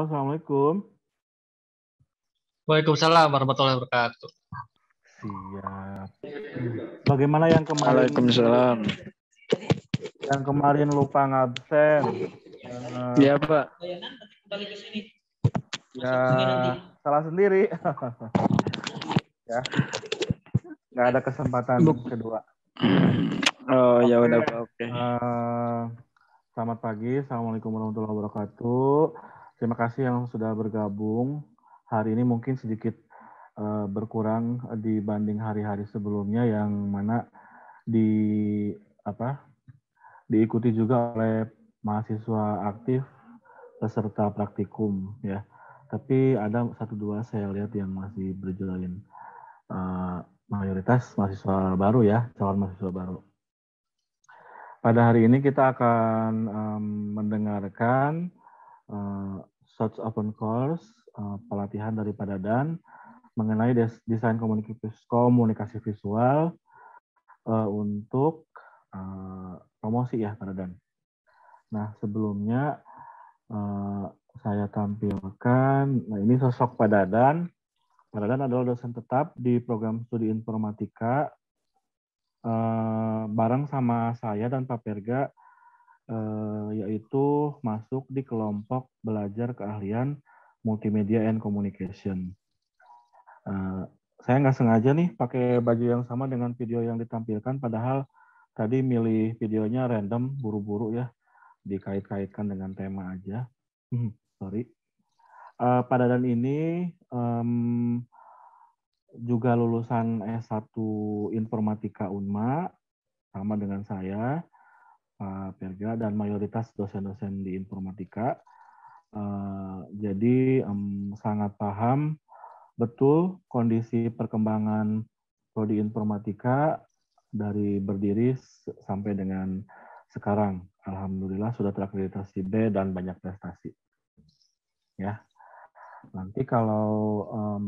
Assalamualaikum. Waalaikumsalam warahmatullahi wabarakatuh. Siap. Bagaimana yang kemarin? Waalaikumsalam. Yang kemarin lupa ngabsen. Eh, iya, uh, Pak. Ya, salah sendiri. ya. Enggak ada kesempatan Buk. kedua. Oh, okay. ya udah, Pak. Oke. Okay. Uh, eh, selamat pagi. Assalamualaikum warahmatullahi wabarakatuh. Terima kasih yang sudah bergabung. Hari ini mungkin sedikit uh, berkurang dibanding hari-hari sebelumnya yang mana di apa diikuti juga oleh mahasiswa aktif peserta praktikum ya. Tapi ada satu dua saya lihat yang masih berjalan uh, eh, mayoritas mahasiswa baru ya calon mahasiswa baru. Pada hari ini kita akan um, mendengarkan uh, Such Open Course, uh, pelatihan daripada Dan mengenai des desain komunikasi, komunikasi visual uh, untuk uh, promosi ya pada Dan. Nah sebelumnya uh, saya tampilkan, nah ini sosok Pak dan Pak dan adalah dosen tetap di program studi informatika uh, bareng sama saya dan Pak Perga Eh, yaitu masuk di kelompok belajar keahlian multimedia and communication. Eh, saya nggak sengaja nih pakai baju yang sama dengan video yang ditampilkan, padahal tadi milih videonya random, buru-buru ya, dikait-kaitkan dengan tema aja. Hmm, sorry. Eh, pada dan ini um, juga lulusan S1 Informatika UNMA, sama dengan saya Pak Perga dan mayoritas dosen-dosen di informatika. Uh, jadi um, sangat paham betul kondisi perkembangan prodi informatika dari berdiri sampai dengan sekarang. Alhamdulillah sudah terakreditasi B dan banyak prestasi. Ya, nanti kalau um,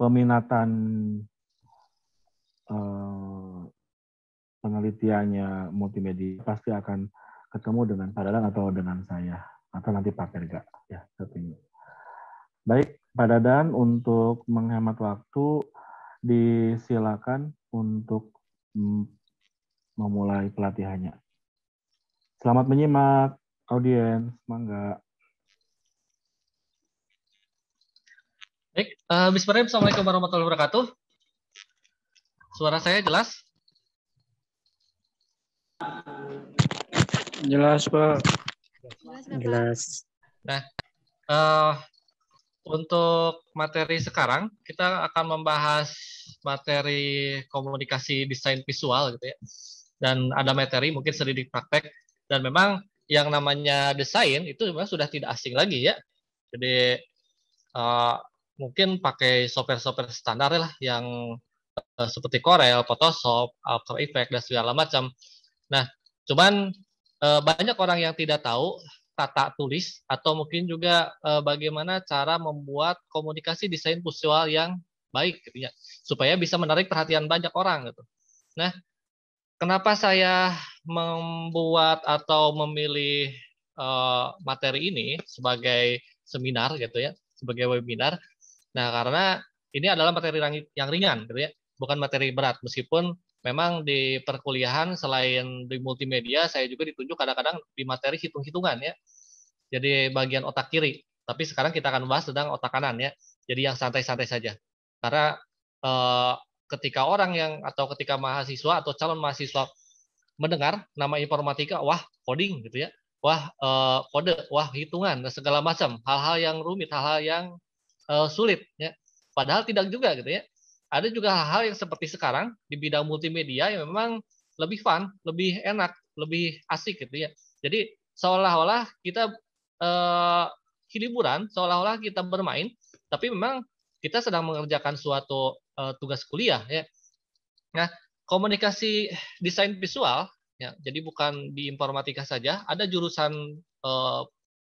peminatan eh, penelitiannya multimedia pasti akan ketemu dengan Pak Dadang atau dengan saya atau nanti Pak Perga ya tentunya. Baik Pak Dadan untuk menghemat waktu disilakan untuk mm, memulai pelatihannya. Selamat menyimak audiens, mangga. Baik, uh, eh, Bismillahirrahmanirrahim. Assalamualaikum warahmatullahi wabarakatuh. Suara saya jelas? Jelas, Pak. Jelas. Nah, uh, untuk materi sekarang kita akan membahas materi komunikasi desain visual gitu ya. Dan ada materi mungkin sedikit praktek dan memang yang namanya desain itu memang sudah tidak asing lagi ya. Jadi uh, mungkin pakai software-software standar lah yang uh, seperti Corel, Photoshop, After Effects dan segala macam Nah, cuman eh, banyak orang yang tidak tahu tata tulis atau mungkin juga eh, bagaimana cara membuat komunikasi desain visual yang baik gitu ya, supaya bisa menarik perhatian banyak orang gitu. Nah, kenapa saya membuat atau memilih eh, materi ini sebagai seminar gitu ya, sebagai webinar? Nah, karena ini adalah materi yang ringan gitu ya, bukan materi berat meskipun memang di perkuliahan selain di multimedia saya juga ditunjuk kadang-kadang di materi hitung-hitungan ya. Jadi bagian otak kiri. Tapi sekarang kita akan bahas tentang otak kanan ya. Jadi yang santai-santai saja. Karena eh, ketika orang yang atau ketika mahasiswa atau calon mahasiswa mendengar nama informatika, wah coding gitu ya. Wah eh, kode, wah hitungan dan segala macam hal-hal yang rumit, hal-hal yang eh, sulit ya. Padahal tidak juga gitu ya ada juga hal-hal yang seperti sekarang di bidang multimedia yang memang lebih fun, lebih enak, lebih asik gitu ya. Jadi seolah-olah kita eh, hiburan, seolah-olah kita bermain, tapi memang kita sedang mengerjakan suatu eh, tugas kuliah ya. Nah, komunikasi desain visual ya. Jadi bukan di informatika saja, ada jurusan eh,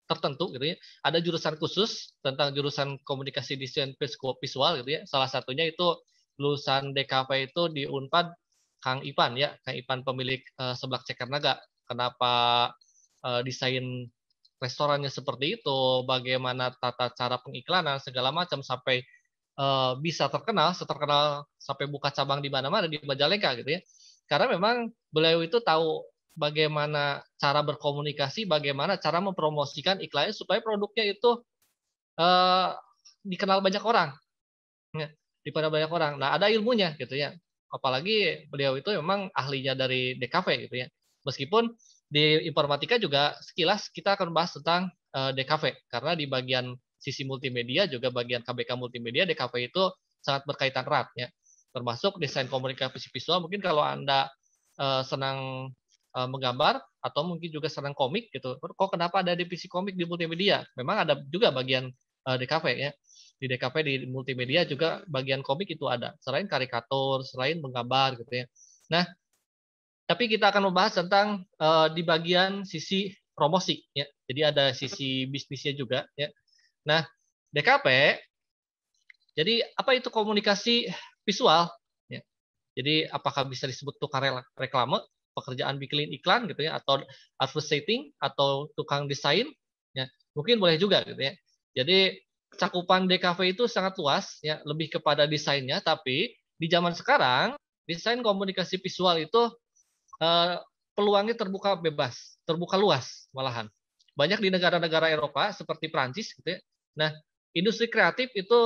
tertentu gitu ya. Ada jurusan khusus tentang jurusan komunikasi desain visual gitu ya. Salah satunya itu lulusan DKP itu di Unpad Kang Ipan ya, Kang Ipan pemilik uh, seblak ceker naga. Kenapa uh, desain restorannya seperti itu, bagaimana tata cara pengiklanan segala macam sampai uh, bisa terkenal, seterkenal sampai buka cabang di mana-mana di Majalengka gitu ya. Karena memang beliau itu tahu bagaimana cara berkomunikasi, bagaimana cara mempromosikan iklannya supaya produknya itu uh, dikenal banyak orang. Ya daripada banyak orang. Nah, ada ilmunya gitu ya. Apalagi beliau itu memang ahlinya dari DKV gitu ya. Meskipun di informatika juga sekilas kita akan bahas tentang eh, DKV karena di bagian sisi multimedia juga bagian KBK multimedia DKV itu sangat berkaitan erat ya. Termasuk desain komunikasi visual mungkin kalau Anda eh, senang eh, menggambar atau mungkin juga senang komik gitu. Kok kenapa ada divisi komik di multimedia? Memang ada juga bagian DKV ya di DKP di multimedia juga bagian komik itu ada selain karikatur selain menggambar gitu ya nah tapi kita akan membahas tentang uh, di bagian sisi promosi ya jadi ada sisi bisnisnya juga ya nah DKP jadi apa itu komunikasi visual ya jadi apakah bisa disebut tukang reklame pekerjaan bikin iklan gitu ya atau advertising atau tukang desain ya mungkin boleh juga gitu ya jadi cakupan DKV itu sangat luas ya, lebih kepada desainnya tapi di zaman sekarang desain komunikasi visual itu eh, peluangnya terbuka bebas, terbuka luas malahan. Banyak di negara-negara Eropa seperti Prancis gitu ya. Nah, industri kreatif itu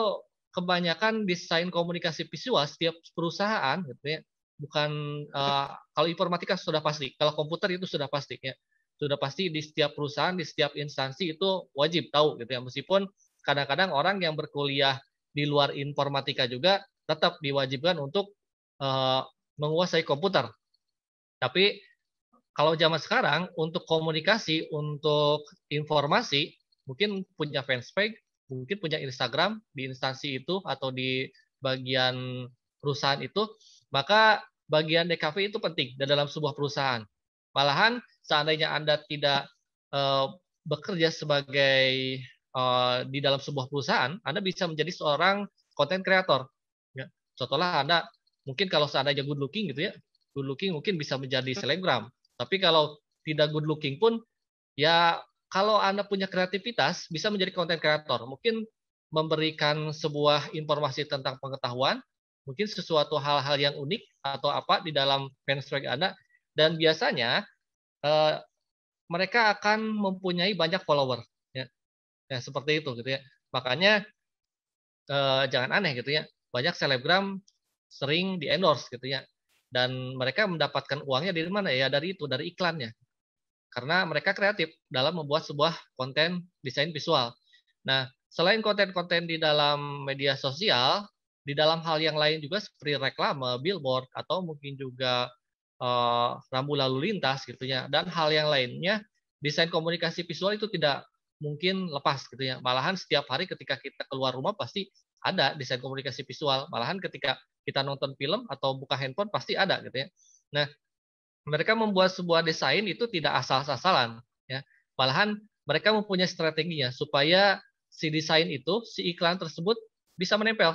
kebanyakan desain komunikasi visual setiap perusahaan gitu ya. Bukan eh, kalau informatika sudah pasti, kalau komputer itu sudah pasti ya. Sudah pasti di setiap perusahaan, di setiap instansi itu wajib tahu gitu ya meskipun kadang-kadang orang yang berkuliah di luar informatika juga tetap diwajibkan untuk uh, menguasai komputer. Tapi kalau zaman sekarang untuk komunikasi, untuk informasi, mungkin punya fanspage, mungkin punya Instagram di instansi itu atau di bagian perusahaan itu, maka bagian DKV itu penting dan dalam sebuah perusahaan. Malahan seandainya Anda tidak uh, bekerja sebagai Eh, di dalam sebuah perusahaan, Anda bisa menjadi seorang content creator. Ya. Contohlah Anda mungkin kalau seandainya good looking gitu ya, good looking mungkin bisa menjadi selebgram. Tapi kalau tidak good looking pun, ya kalau Anda punya kreativitas, bisa menjadi content creator. Mungkin memberikan sebuah informasi tentang pengetahuan, mungkin sesuatu hal-hal yang unik atau apa di dalam fanstrike Anda. Dan biasanya eh, mereka akan mempunyai banyak follower ya seperti itu gitu ya. Makanya eh, jangan aneh gitu ya. Banyak selebgram sering di-endorse gitu ya. Dan mereka mendapatkan uangnya dari mana? Ya dari itu, dari iklannya. Karena mereka kreatif dalam membuat sebuah konten desain visual. Nah, selain konten-konten di dalam media sosial, di dalam hal yang lain juga seperti reklame, billboard, atau mungkin juga eh, rambu lalu lintas gitu ya. Dan hal yang lainnya, desain komunikasi visual itu tidak mungkin lepas gitu ya. Malahan setiap hari ketika kita keluar rumah pasti ada desain komunikasi visual. Malahan ketika kita nonton film atau buka handphone pasti ada gitu ya. Nah, mereka membuat sebuah desain itu tidak asal-asalan ya. Malahan mereka mempunyai strateginya supaya si desain itu, si iklan tersebut bisa menempel,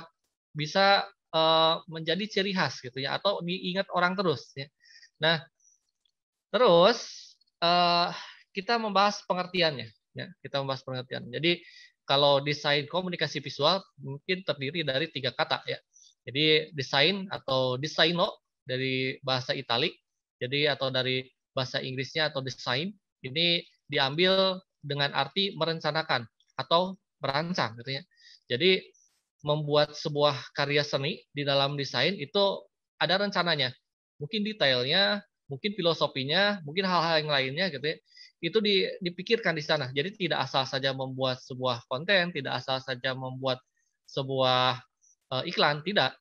bisa uh, menjadi ciri khas gitu ya atau diingat orang terus ya. Nah, terus uh, kita membahas pengertiannya Ya, kita membahas pengertian. Jadi kalau desain komunikasi visual mungkin terdiri dari tiga kata ya. Jadi desain atau desaino dari bahasa Itali jadi atau dari bahasa Inggrisnya atau desain ini diambil dengan arti merencanakan atau merancang gitu ya. Jadi membuat sebuah karya seni di dalam desain itu ada rencananya. Mungkin detailnya, mungkin filosofinya, mungkin hal-hal yang lainnya gitu ya itu dipikirkan di sana. Jadi tidak asal saja membuat sebuah konten, tidak asal saja membuat sebuah eh, iklan, tidak.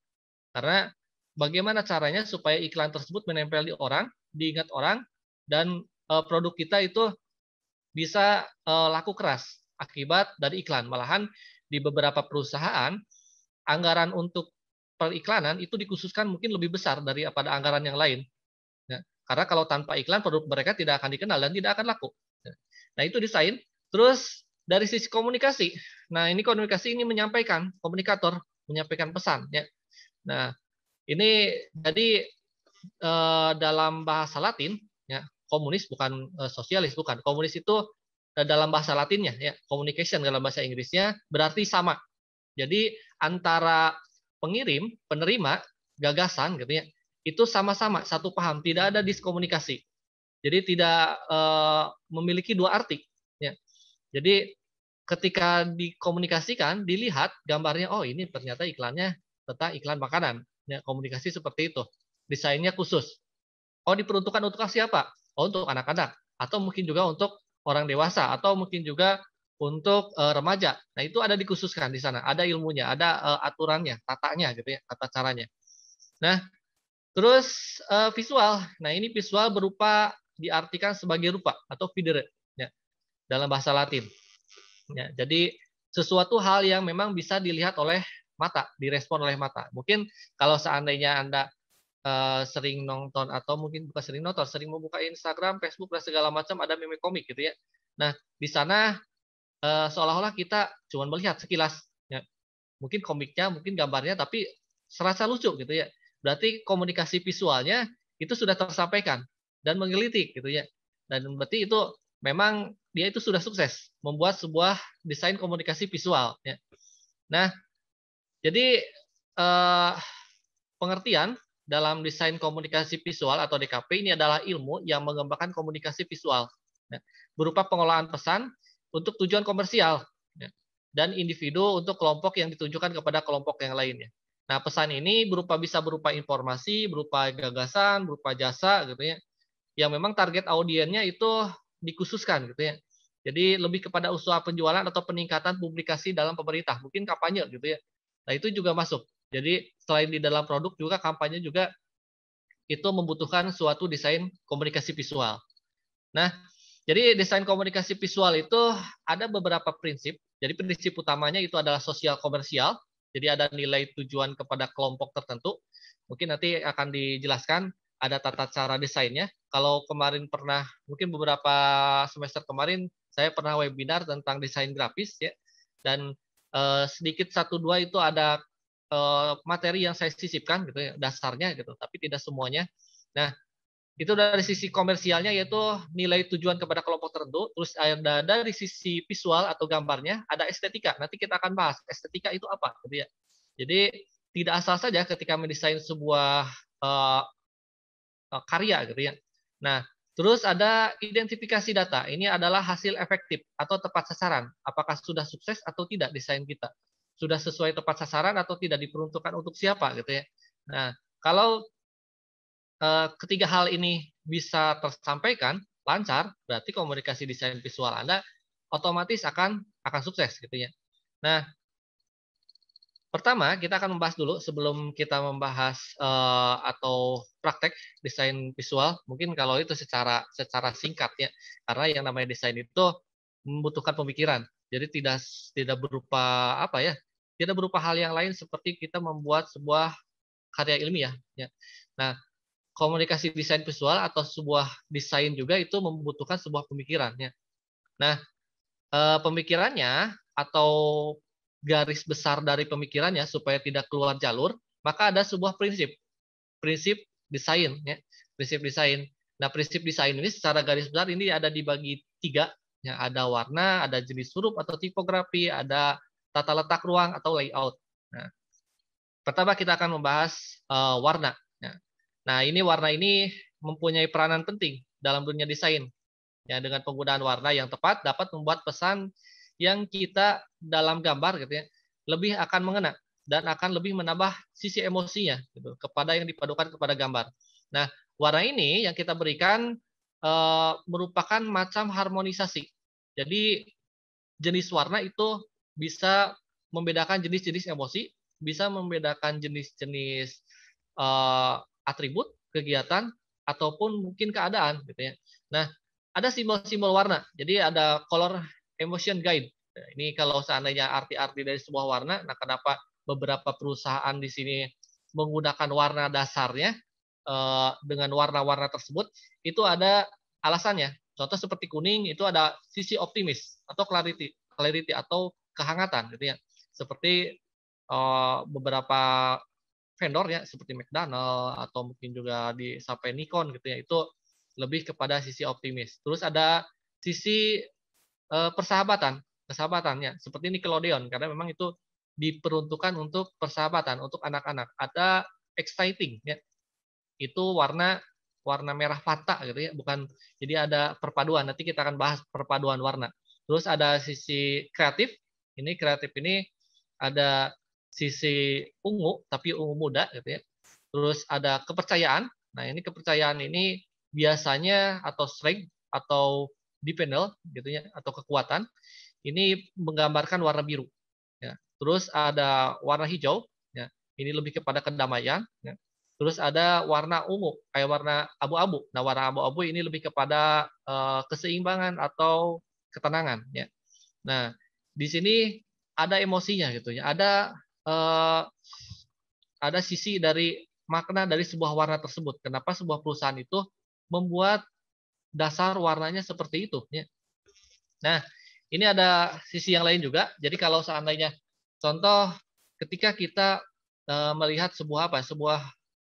Karena bagaimana caranya supaya iklan tersebut menempel di orang, diingat orang, dan eh, produk kita itu bisa eh, laku keras akibat dari iklan. Malahan di beberapa perusahaan anggaran untuk periklanan itu dikhususkan mungkin lebih besar daripada anggaran yang lain karena kalau tanpa iklan produk mereka tidak akan dikenal dan tidak akan laku. Nah, itu desain. Terus dari sisi komunikasi. Nah, ini komunikasi ini menyampaikan, komunikator menyampaikan pesan ya. Nah, ini jadi eh, dalam bahasa Latin ya, komunis bukan eh, sosialis bukan. Komunis itu eh, dalam bahasa Latinnya ya, communication dalam bahasa Inggrisnya berarti sama. Jadi antara pengirim, penerima gagasan gitu ya, itu sama-sama satu paham, tidak ada diskomunikasi. Jadi tidak eh, memiliki dua arti. Ya. Jadi ketika dikomunikasikan, dilihat gambarnya, oh ini ternyata iklannya tentang iklan makanan. Ya, komunikasi seperti itu. Desainnya khusus. Oh diperuntukkan untuk siapa? Oh untuk anak-anak. Atau mungkin juga untuk orang dewasa. Atau mungkin juga untuk uh, remaja. Nah, itu ada dikhususkan di sana, ada ilmunya, ada uh, aturannya, tatanya gitu ya, tata caranya. Nah, Terus uh, visual. Nah, ini visual berupa diartikan sebagai rupa atau videre ya, dalam bahasa Latin. Ya, jadi sesuatu hal yang memang bisa dilihat oleh mata, direspon oleh mata. Mungkin kalau seandainya Anda uh, sering nonton atau mungkin bukan sering nonton, sering membuka Instagram, Facebook dan segala macam ada meme komik gitu ya. Nah, di sana uh, seolah-olah kita cuma melihat sekilas ya. Mungkin komiknya, mungkin gambarnya tapi serasa lucu gitu ya berarti komunikasi visualnya itu sudah tersampaikan dan menggelitik gitu ya. Dan berarti itu memang dia itu sudah sukses membuat sebuah desain komunikasi visual ya. Nah, jadi eh, pengertian dalam desain komunikasi visual atau DKP ini adalah ilmu yang mengembangkan komunikasi visual ya, berupa pengolahan pesan untuk tujuan komersial ya, dan individu untuk kelompok yang ditunjukkan kepada kelompok yang lainnya. Nah, pesan ini berupa bisa berupa informasi, berupa gagasan, berupa jasa gitu ya. Yang memang target audiennya itu dikhususkan gitu ya. Jadi lebih kepada usaha penjualan atau peningkatan publikasi dalam pemerintah, mungkin kampanye gitu ya. Nah, itu juga masuk. Jadi selain di dalam produk juga kampanye juga itu membutuhkan suatu desain komunikasi visual. Nah, jadi desain komunikasi visual itu ada beberapa prinsip. Jadi prinsip utamanya itu adalah sosial komersial, jadi ada nilai tujuan kepada kelompok tertentu. Mungkin nanti akan dijelaskan ada tata cara desainnya. Kalau kemarin pernah, mungkin beberapa semester kemarin saya pernah webinar tentang desain grafis ya. Dan eh, sedikit satu dua itu ada eh, materi yang saya sisipkan gitu ya, dasarnya gitu, tapi tidak semuanya. Nah, itu dari sisi komersialnya yaitu nilai tujuan kepada kelompok tertentu. Terus ada dari sisi visual atau gambarnya ada estetika. Nanti kita akan bahas estetika itu apa gitu ya. Jadi tidak asal saja ketika mendesain sebuah uh, uh, karya gitu ya. Nah, terus ada identifikasi data. Ini adalah hasil efektif atau tepat sasaran. Apakah sudah sukses atau tidak desain kita? Sudah sesuai tepat sasaran atau tidak diperuntukkan untuk siapa gitu ya. Nah, kalau Eh, ketiga hal ini bisa tersampaikan lancar, berarti komunikasi desain visual Anda otomatis akan akan sukses gitu ya. Nah, pertama kita akan membahas dulu sebelum kita membahas uh, atau praktek desain visual, mungkin kalau itu secara secara singkat ya, karena yang namanya desain itu membutuhkan pemikiran. Jadi tidak tidak berupa apa ya? Tidak berupa hal yang lain seperti kita membuat sebuah karya ilmiah ya. Nah, komunikasi desain visual atau sebuah desain juga itu membutuhkan sebuah pemikirannya. Nah, eh, pemikirannya atau garis besar dari pemikirannya supaya tidak keluar jalur, maka ada sebuah prinsip. Prinsip desain ya, prinsip desain. Nah, prinsip desain ini secara garis besar ini ada dibagi tiga, ya, ada warna, ada jenis huruf atau tipografi, ada tata letak ruang atau layout. Nah, pertama kita akan membahas uh, warna. Nah, ini warna ini mempunyai peranan penting dalam dunia desain. Ya, dengan penggunaan warna yang tepat dapat membuat pesan yang kita dalam gambar gitu ya, lebih akan mengena dan akan lebih menambah sisi emosinya gitu kepada yang dipadukan kepada gambar. Nah, warna ini yang kita berikan e, merupakan macam harmonisasi. Jadi jenis warna itu bisa membedakan jenis-jenis emosi, bisa membedakan jenis-jenis eh, atribut, kegiatan, ataupun mungkin keadaan gitu ya. Nah, ada simbol-simbol warna. Jadi ada color emotion guide. Nah, ini kalau seandainya arti-arti dari sebuah warna, nah kenapa beberapa perusahaan di sini menggunakan warna dasarnya eh, dengan warna-warna tersebut, itu ada alasannya. Contoh seperti kuning itu ada sisi optimis atau clarity, clarity atau kehangatan gitu ya. Seperti eh, beberapa vendornya seperti McDonald atau mungkin juga di sampai Nikon gitu ya itu lebih kepada sisi optimis. Terus ada sisi eh, persahabatan persahabatan, ya seperti Nickelodeon karena memang itu diperuntukkan untuk persahabatan untuk anak-anak. Ada exciting ya. Itu warna warna merah fata gitu ya, bukan jadi ada perpaduan. Nanti kita akan bahas perpaduan warna. Terus ada sisi kreatif. Ini kreatif ini ada sisi ungu tapi ungu muda gitu ya. Terus ada kepercayaan. Nah, ini kepercayaan ini biasanya atau strength atau di panel gitu ya atau kekuatan ini menggambarkan warna biru ya. Terus ada warna hijau ya. Ini lebih kepada kedamaian ya. Terus ada warna ungu, kayak warna abu-abu. Nah, warna abu-abu ini lebih kepada uh, keseimbangan atau ketenangan ya. Nah, di sini ada emosinya gitu ya. Ada eh, ada sisi dari makna dari sebuah warna tersebut. Kenapa sebuah perusahaan itu membuat dasar warnanya seperti itu? Ya. Nah, ini ada sisi yang lain juga. Jadi kalau seandainya contoh ketika kita eh, melihat sebuah apa? Sebuah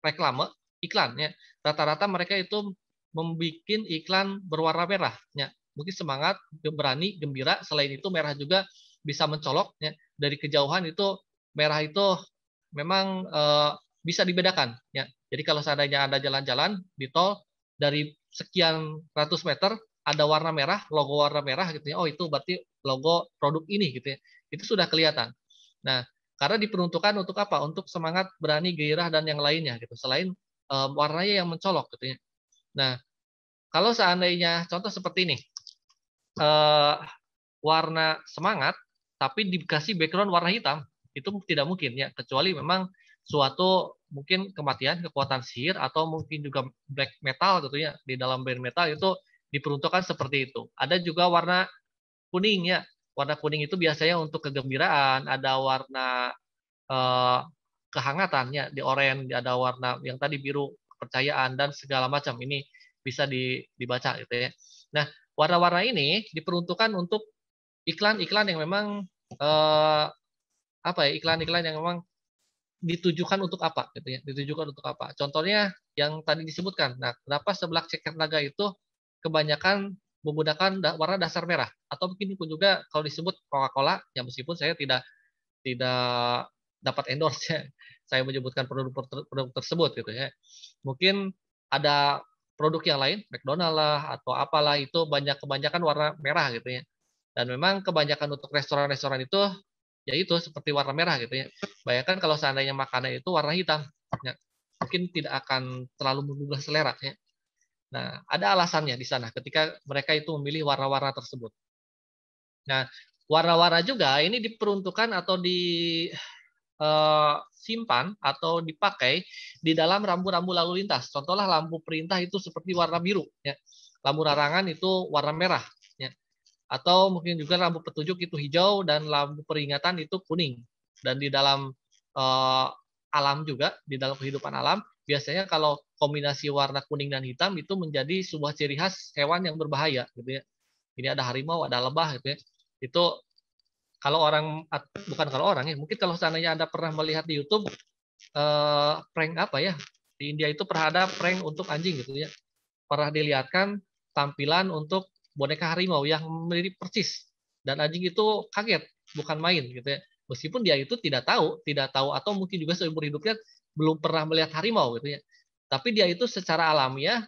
reklame, iklan ya. Rata-rata mereka itu membuat iklan berwarna merah ya. Mungkin semangat, berani, gembira. Selain itu merah juga bisa mencolok ya. Dari kejauhan itu merah itu memang uh, bisa dibedakan ya. Jadi kalau seandainya Anda jalan-jalan di tol dari sekian ratus meter ada warna merah, logo warna merah gitu ya. Oh, itu berarti logo produk ini gitu ya. Itu sudah kelihatan. Nah, karena diperuntukkan untuk apa? Untuk semangat, berani, gairah dan yang lainnya gitu. Selain um, warnanya yang mencolok gitu ya. Nah, kalau seandainya contoh seperti ini. Uh, warna semangat tapi dikasih background warna hitam itu tidak mungkin ya kecuali memang suatu mungkin kematian kekuatan sihir atau mungkin juga black metal tentunya gitu di dalam band metal itu diperuntukkan seperti itu. Ada juga warna kuning ya. Warna kuning itu biasanya untuk kegembiraan, ada warna eh, kehangatannya di oranye, ada warna yang tadi biru kepercayaan dan segala macam ini bisa di, dibaca gitu ya. Nah, warna-warna ini diperuntukkan untuk iklan-iklan yang memang eh, apa ya iklan-iklan yang memang ditujukan untuk apa gitu ya ditujukan untuk apa contohnya yang tadi disebutkan nah kenapa sebelah ceker naga itu kebanyakan menggunakan warna dasar merah atau mungkin pun juga kalau disebut Coca-Cola ya meskipun saya tidak tidak dapat endorse ya saya menyebutkan produk produk tersebut gitu ya mungkin ada produk yang lain McDonald lah atau apalah itu banyak kebanyakan warna merah gitu ya dan memang kebanyakan untuk restoran-restoran itu yaitu seperti warna merah gitu ya. Bayangkan kalau seandainya makanan itu warna hitam, ya, mungkin tidak akan terlalu menggugah selera ya. Nah, ada alasannya di sana ketika mereka itu memilih warna-warna tersebut. Nah, warna-warna juga ini diperuntukkan atau disimpan eh, atau dipakai di dalam rambu-rambu lalu lintas. Contohlah lampu perintah itu seperti warna biru ya. Lampu larangan itu warna merah atau mungkin juga lampu petunjuk itu hijau dan lampu peringatan itu kuning. Dan di dalam uh, alam juga, di dalam kehidupan alam, biasanya kalau kombinasi warna kuning dan hitam itu menjadi sebuah ciri khas hewan yang berbahaya gitu ya. Ini ada harimau, ada lebah gitu ya. Itu kalau orang bukan kalau orang ya, mungkin kalau seandainya Anda pernah melihat di YouTube uh, prank apa ya? Di India itu pernah ada prank untuk anjing gitu ya. Pernah dilihatkan tampilan untuk boneka harimau yang mirip persis dan anjing itu kaget bukan main gitu ya meskipun dia itu tidak tahu tidak tahu atau mungkin juga seumur hidupnya belum pernah melihat harimau gitu ya tapi dia itu secara alamiah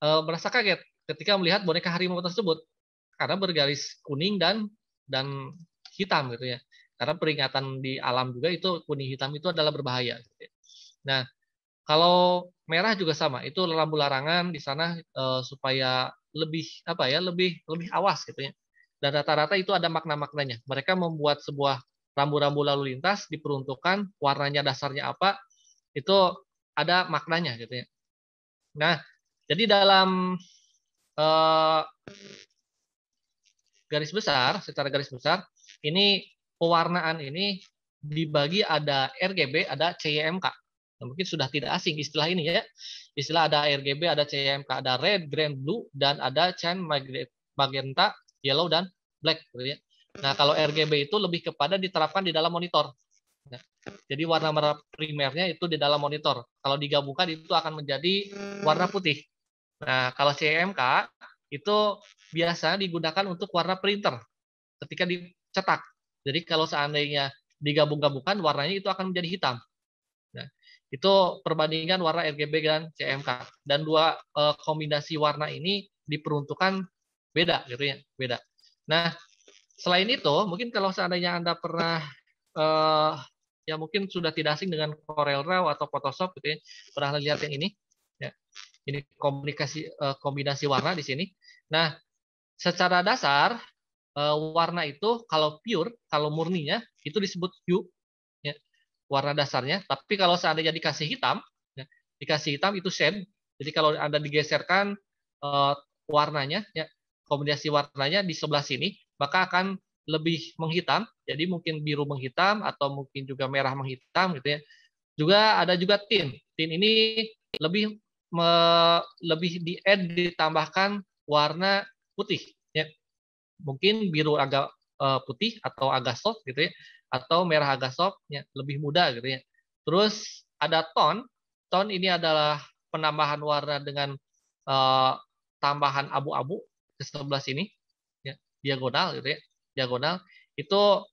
e, merasa kaget ketika melihat boneka harimau tersebut karena bergaris kuning dan dan hitam gitu ya karena peringatan di alam juga itu kuning hitam itu adalah berbahaya gitu ya. nah kalau merah juga sama itu lampu larangan di sana e, supaya lebih apa ya lebih lebih awas gitu ya dan rata-rata itu ada makna-maknanya mereka membuat sebuah rambu-rambu lalu lintas diperuntukkan warnanya dasarnya apa itu ada maknanya gitu ya nah jadi dalam eh, garis besar secara garis besar ini pewarnaan ini dibagi ada RGB ada CMYK Nah, mungkin sudah tidak asing istilah ini ya. Istilah ada RGB, ada CMK ada red, green, blue, dan ada cyan, magenta, yellow, dan black. Gitu ya. Nah, kalau RGB itu lebih kepada diterapkan di dalam monitor. Ya. jadi warna merah primernya itu di dalam monitor. Kalau digabungkan itu akan menjadi warna putih. Nah, kalau CMK itu biasanya digunakan untuk warna printer ketika dicetak. Jadi kalau seandainya digabung-gabungkan warnanya itu akan menjadi hitam. Itu perbandingan warna RGB dan CMK. Dan dua uh, kombinasi warna ini diperuntukkan beda gitu ya, beda. Nah, selain itu, mungkin kalau seandainya Anda pernah uh, ya mungkin sudah tidak asing dengan Corel Draw atau Photoshop gitu ya. Pernah lihat yang ini? Ya. Ini komunikasi uh, kombinasi warna di sini. Nah, secara dasar warna itu kalau pure, kalau murninya itu disebut hue warna dasarnya. Tapi kalau seandainya dikasih hitam, ya, dikasih hitam itu shade. Jadi kalau Anda digeserkan uh, warnanya, ya, kombinasi warnanya di sebelah sini, maka akan lebih menghitam. Jadi mungkin biru menghitam atau mungkin juga merah menghitam gitu ya. Juga ada juga tin. Tin ini lebih me, lebih di add ditambahkan warna putih ya. Mungkin biru agak eh, putih atau agak soft gitu ya atau merah agak soft ya, lebih muda gitu ya. Terus ada ton. Ton ini adalah penambahan warna dengan uh, tambahan abu-abu ke sebelah sini ya, diagonal gitu ya. Diagonal itu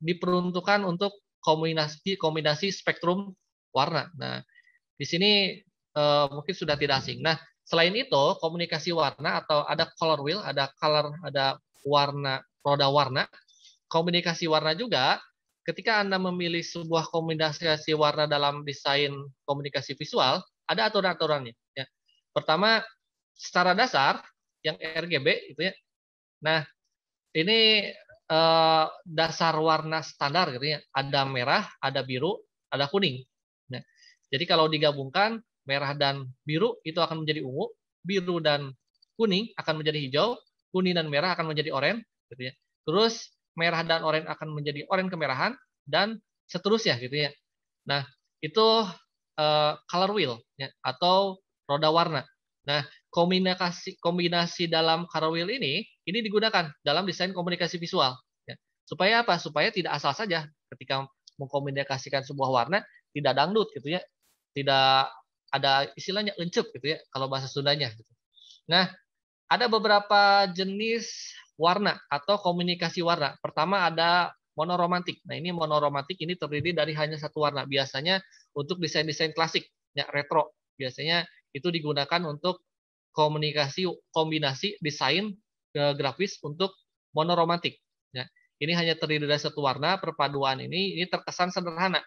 diperuntukkan untuk kombinasi kombinasi spektrum warna. Nah, di sini uh, mungkin sudah tidak asing. Nah, selain itu komunikasi warna atau ada color wheel, ada color, ada warna roda warna komunikasi warna juga, ketika Anda memilih sebuah komunikasi warna dalam desain komunikasi visual, ada aturan-aturannya. Ya. Pertama, secara dasar, yang RGB itu ya. Nah, ini eh, dasar warna standar gitu ya. Ada merah, ada biru, ada kuning. Nah, jadi kalau digabungkan merah dan biru itu akan menjadi ungu, biru dan kuning akan menjadi hijau, kuning dan merah akan menjadi oranye gitu ya. Terus merah dan oranye akan menjadi oranye kemerahan dan seterusnya gitu ya. Nah, itu uh, color wheel ya, atau roda warna. Nah, kombinasi kombinasi dalam color wheel ini ini digunakan dalam desain komunikasi visual ya. Supaya apa? Supaya tidak asal saja ketika mengkomunikasikan sebuah warna tidak dangdut gitu ya. Tidak ada istilahnya encep gitu ya kalau bahasa Sundanya gitu. Nah, ada beberapa jenis warna atau komunikasi warna. Pertama ada monoromantik. Nah, ini monoromantik ini terdiri dari hanya satu warna. Biasanya untuk desain-desain klasik, ya retro. Biasanya itu digunakan untuk komunikasi kombinasi desain e, grafis untuk monoromantik. Ya. Ini hanya terdiri dari satu warna, perpaduan ini ini terkesan sederhana.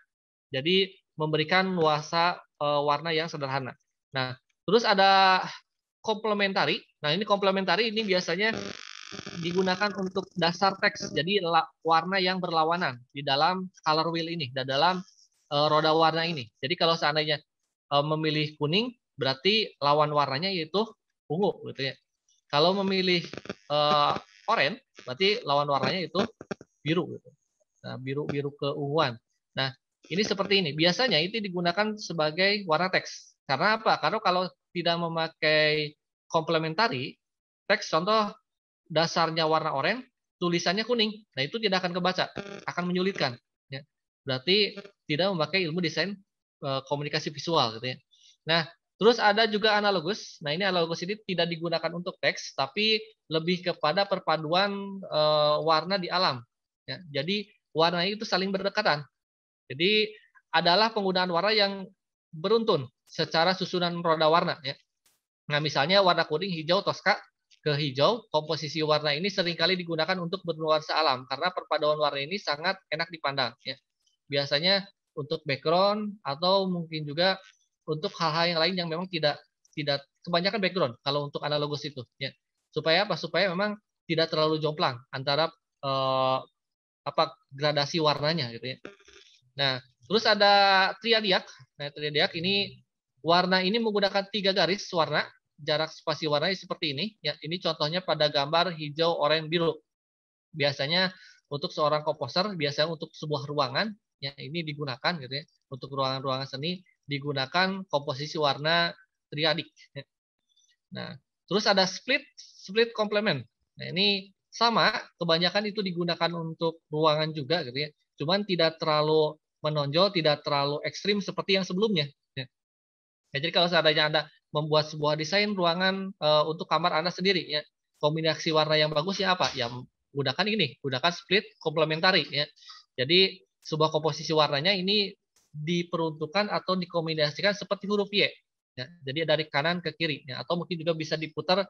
Jadi memberikan nuansa e, warna yang sederhana. Nah, terus ada komplementari. Nah, ini komplementari ini biasanya digunakan untuk dasar teks. Jadi warna yang berlawanan di dalam color wheel ini, di dalam eh, roda warna ini. Jadi kalau seandainya eh, memilih kuning, berarti lawan warnanya yaitu ungu, gitu ya. Kalau memilih uh, oranye, berarti lawan warnanya itu biru, gitu. Nah, biru biru keunguan. Nah, ini seperti ini. Biasanya itu digunakan sebagai warna teks. Karena apa? Karena kalau tidak memakai komplementari, teks contoh dasarnya warna oranye, tulisannya kuning. Nah, itu tidak akan kebaca, akan menyulitkan. Ya. Berarti tidak memakai ilmu desain eh, komunikasi visual. Gitu ya. Nah, terus ada juga analogus. Nah, ini analogus ini tidak digunakan untuk teks, tapi lebih kepada perpaduan eh, warna di alam. Ya. Jadi, warna itu saling berdekatan. Jadi, adalah penggunaan warna yang beruntun secara susunan roda warna. Ya. Nah, misalnya warna kuning, hijau, toska, ke hijau, komposisi warna ini seringkali digunakan untuk bernuansa alam karena perpaduan warna ini sangat enak dipandang. Ya. Biasanya untuk background atau mungkin juga untuk hal-hal yang lain yang memang tidak tidak kebanyakan background kalau untuk analogus itu. Ya. Supaya apa? Supaya memang tidak terlalu jomplang antara eh, apa gradasi warnanya gitu ya. Nah, terus ada triadiak. Nah, triadiak ini warna ini menggunakan tiga garis warna jarak spasi warnanya seperti ini. Ya, ini contohnya pada gambar hijau, oranye, biru. Biasanya untuk seorang komposer, biasanya untuk sebuah ruangan, ya ini digunakan gitu ya. Untuk ruangan-ruangan seni digunakan komposisi warna triadik. Ya. Nah, terus ada split, split complement. Nah, ini sama, kebanyakan itu digunakan untuk ruangan juga gitu ya. Cuman tidak terlalu menonjol, tidak terlalu ekstrim seperti yang sebelumnya. Ya, ya jadi kalau seandainya Anda membuat sebuah desain ruangan uh, untuk kamar Anda sendiri ya. Kombinasi warna yang bagus ya apa? Ya gunakan ini, gunakan split komplementari ya. Jadi sebuah komposisi warnanya ini diperuntukkan atau dikombinasikan seperti huruf Y. Ya. Jadi dari kanan ke kiri ya. atau mungkin juga bisa diputar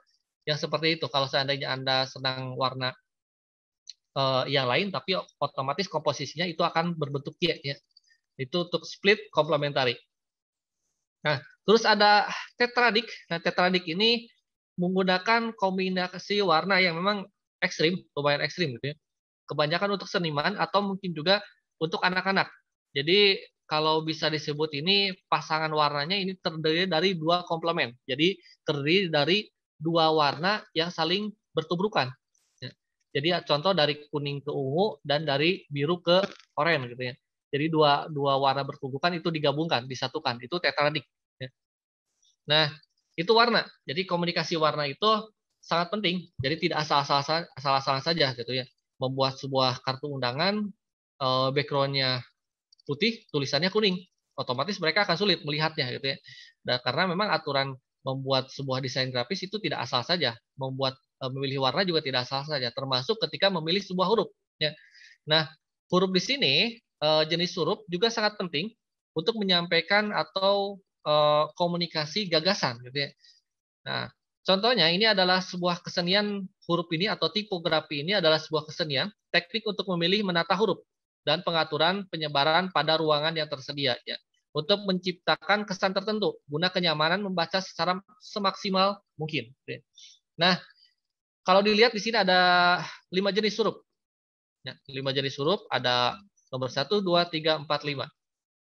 yang seperti itu kalau seandainya Anda senang warna uh, yang lain tapi otomatis komposisinya itu akan berbentuk Y ya. Itu untuk split komplementari. Nah, terus ada tetradik. Nah, tetradik ini menggunakan kombinasi warna yang memang ekstrim, lumayan ekstrim gitu ya. Kebanyakan untuk seniman atau mungkin juga untuk anak-anak. Jadi kalau bisa disebut ini pasangan warnanya ini terdiri dari dua komplement. Jadi terdiri dari dua warna yang saling bertubrukan. Ya. Jadi contoh dari kuning ke ungu dan dari biru ke oranye gitu ya. Jadi dua dua warna bertundukan itu digabungkan, disatukan. Itu tetradik. Ya. Nah, itu warna. Jadi komunikasi warna itu sangat penting. Jadi tidak asal-asalan asal saja gitu ya. Membuat sebuah kartu undangan eh, backgroundnya putih, tulisannya kuning, otomatis mereka akan sulit melihatnya gitu ya. Dan karena memang aturan membuat sebuah desain grafis itu tidak asal saja, membuat eh, memilih warna juga tidak asal saja, termasuk ketika memilih sebuah huruf. Ya. Nah, huruf di sini Eh, jenis surup juga sangat penting untuk menyampaikan atau eh, komunikasi gagasan gitu ya. Nah, contohnya ini adalah sebuah kesenian huruf ini atau tipografi ini adalah sebuah kesenian teknik untuk memilih menata huruf dan pengaturan penyebaran pada ruangan yang tersedia ya untuk menciptakan kesan tertentu guna kenyamanan membaca secara semaksimal mungkin. Gitu ya. Nah, kalau dilihat di sini ada lima jenis huruf. Ya, lima jenis huruf ada Nomor 1, 2, 3, 4, 5.